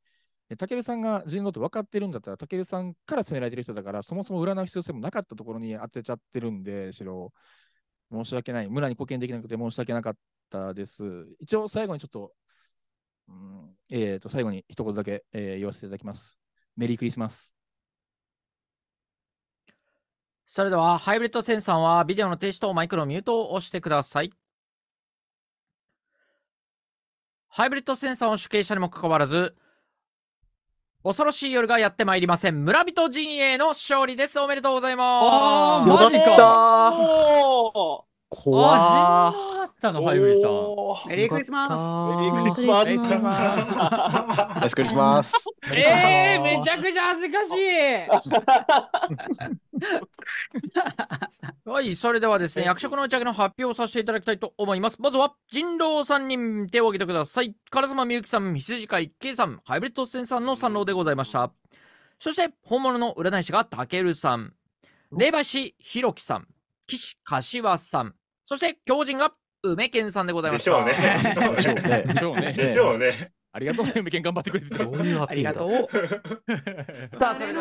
たけるさんが人狼って分かってるんだったら、たけるさんから攻められてる人だから、そもそも占う必要性もなかったところに当てちゃってるんで、しろ、申し訳ない、村に貢献できなくて申し訳なかったです。一応、最後にちょっと、うん、えっ、ー、と、最後に一言だけ、えー、言わせていただきます。メリークリスマス。それでは、ハイブリッドセンサーは、ビデオの停止とマイクロミュートを押してください。ハイブリッドセンサーを主権者にもかかわらず、恐ろしい夜がやってまいりません。村人陣営の勝利です。おめでとうございます。ああ、マジか。怖あ、人狼ったの、ハイウェイさん。メリークリスマメリークリスマス。ええー、めちゃくちゃ恥ずかしい。はい、それではですね、役職の上げの発表をさせていただきたいと思います。まずは、人狼ん人、手を挙げてください。唐沢みゆきさん、羊飼い、K さん、ハイブリッド戦さんの三郎でございました。そして、本物の占い師がたけるさん、霊ばし、ひろきさん、岸柏さん、そして狂人が梅健さんでございましす。でしょうね。でしょうね。でしょうね。ありがとう、頑張ってくれてありがとう。さあ、それ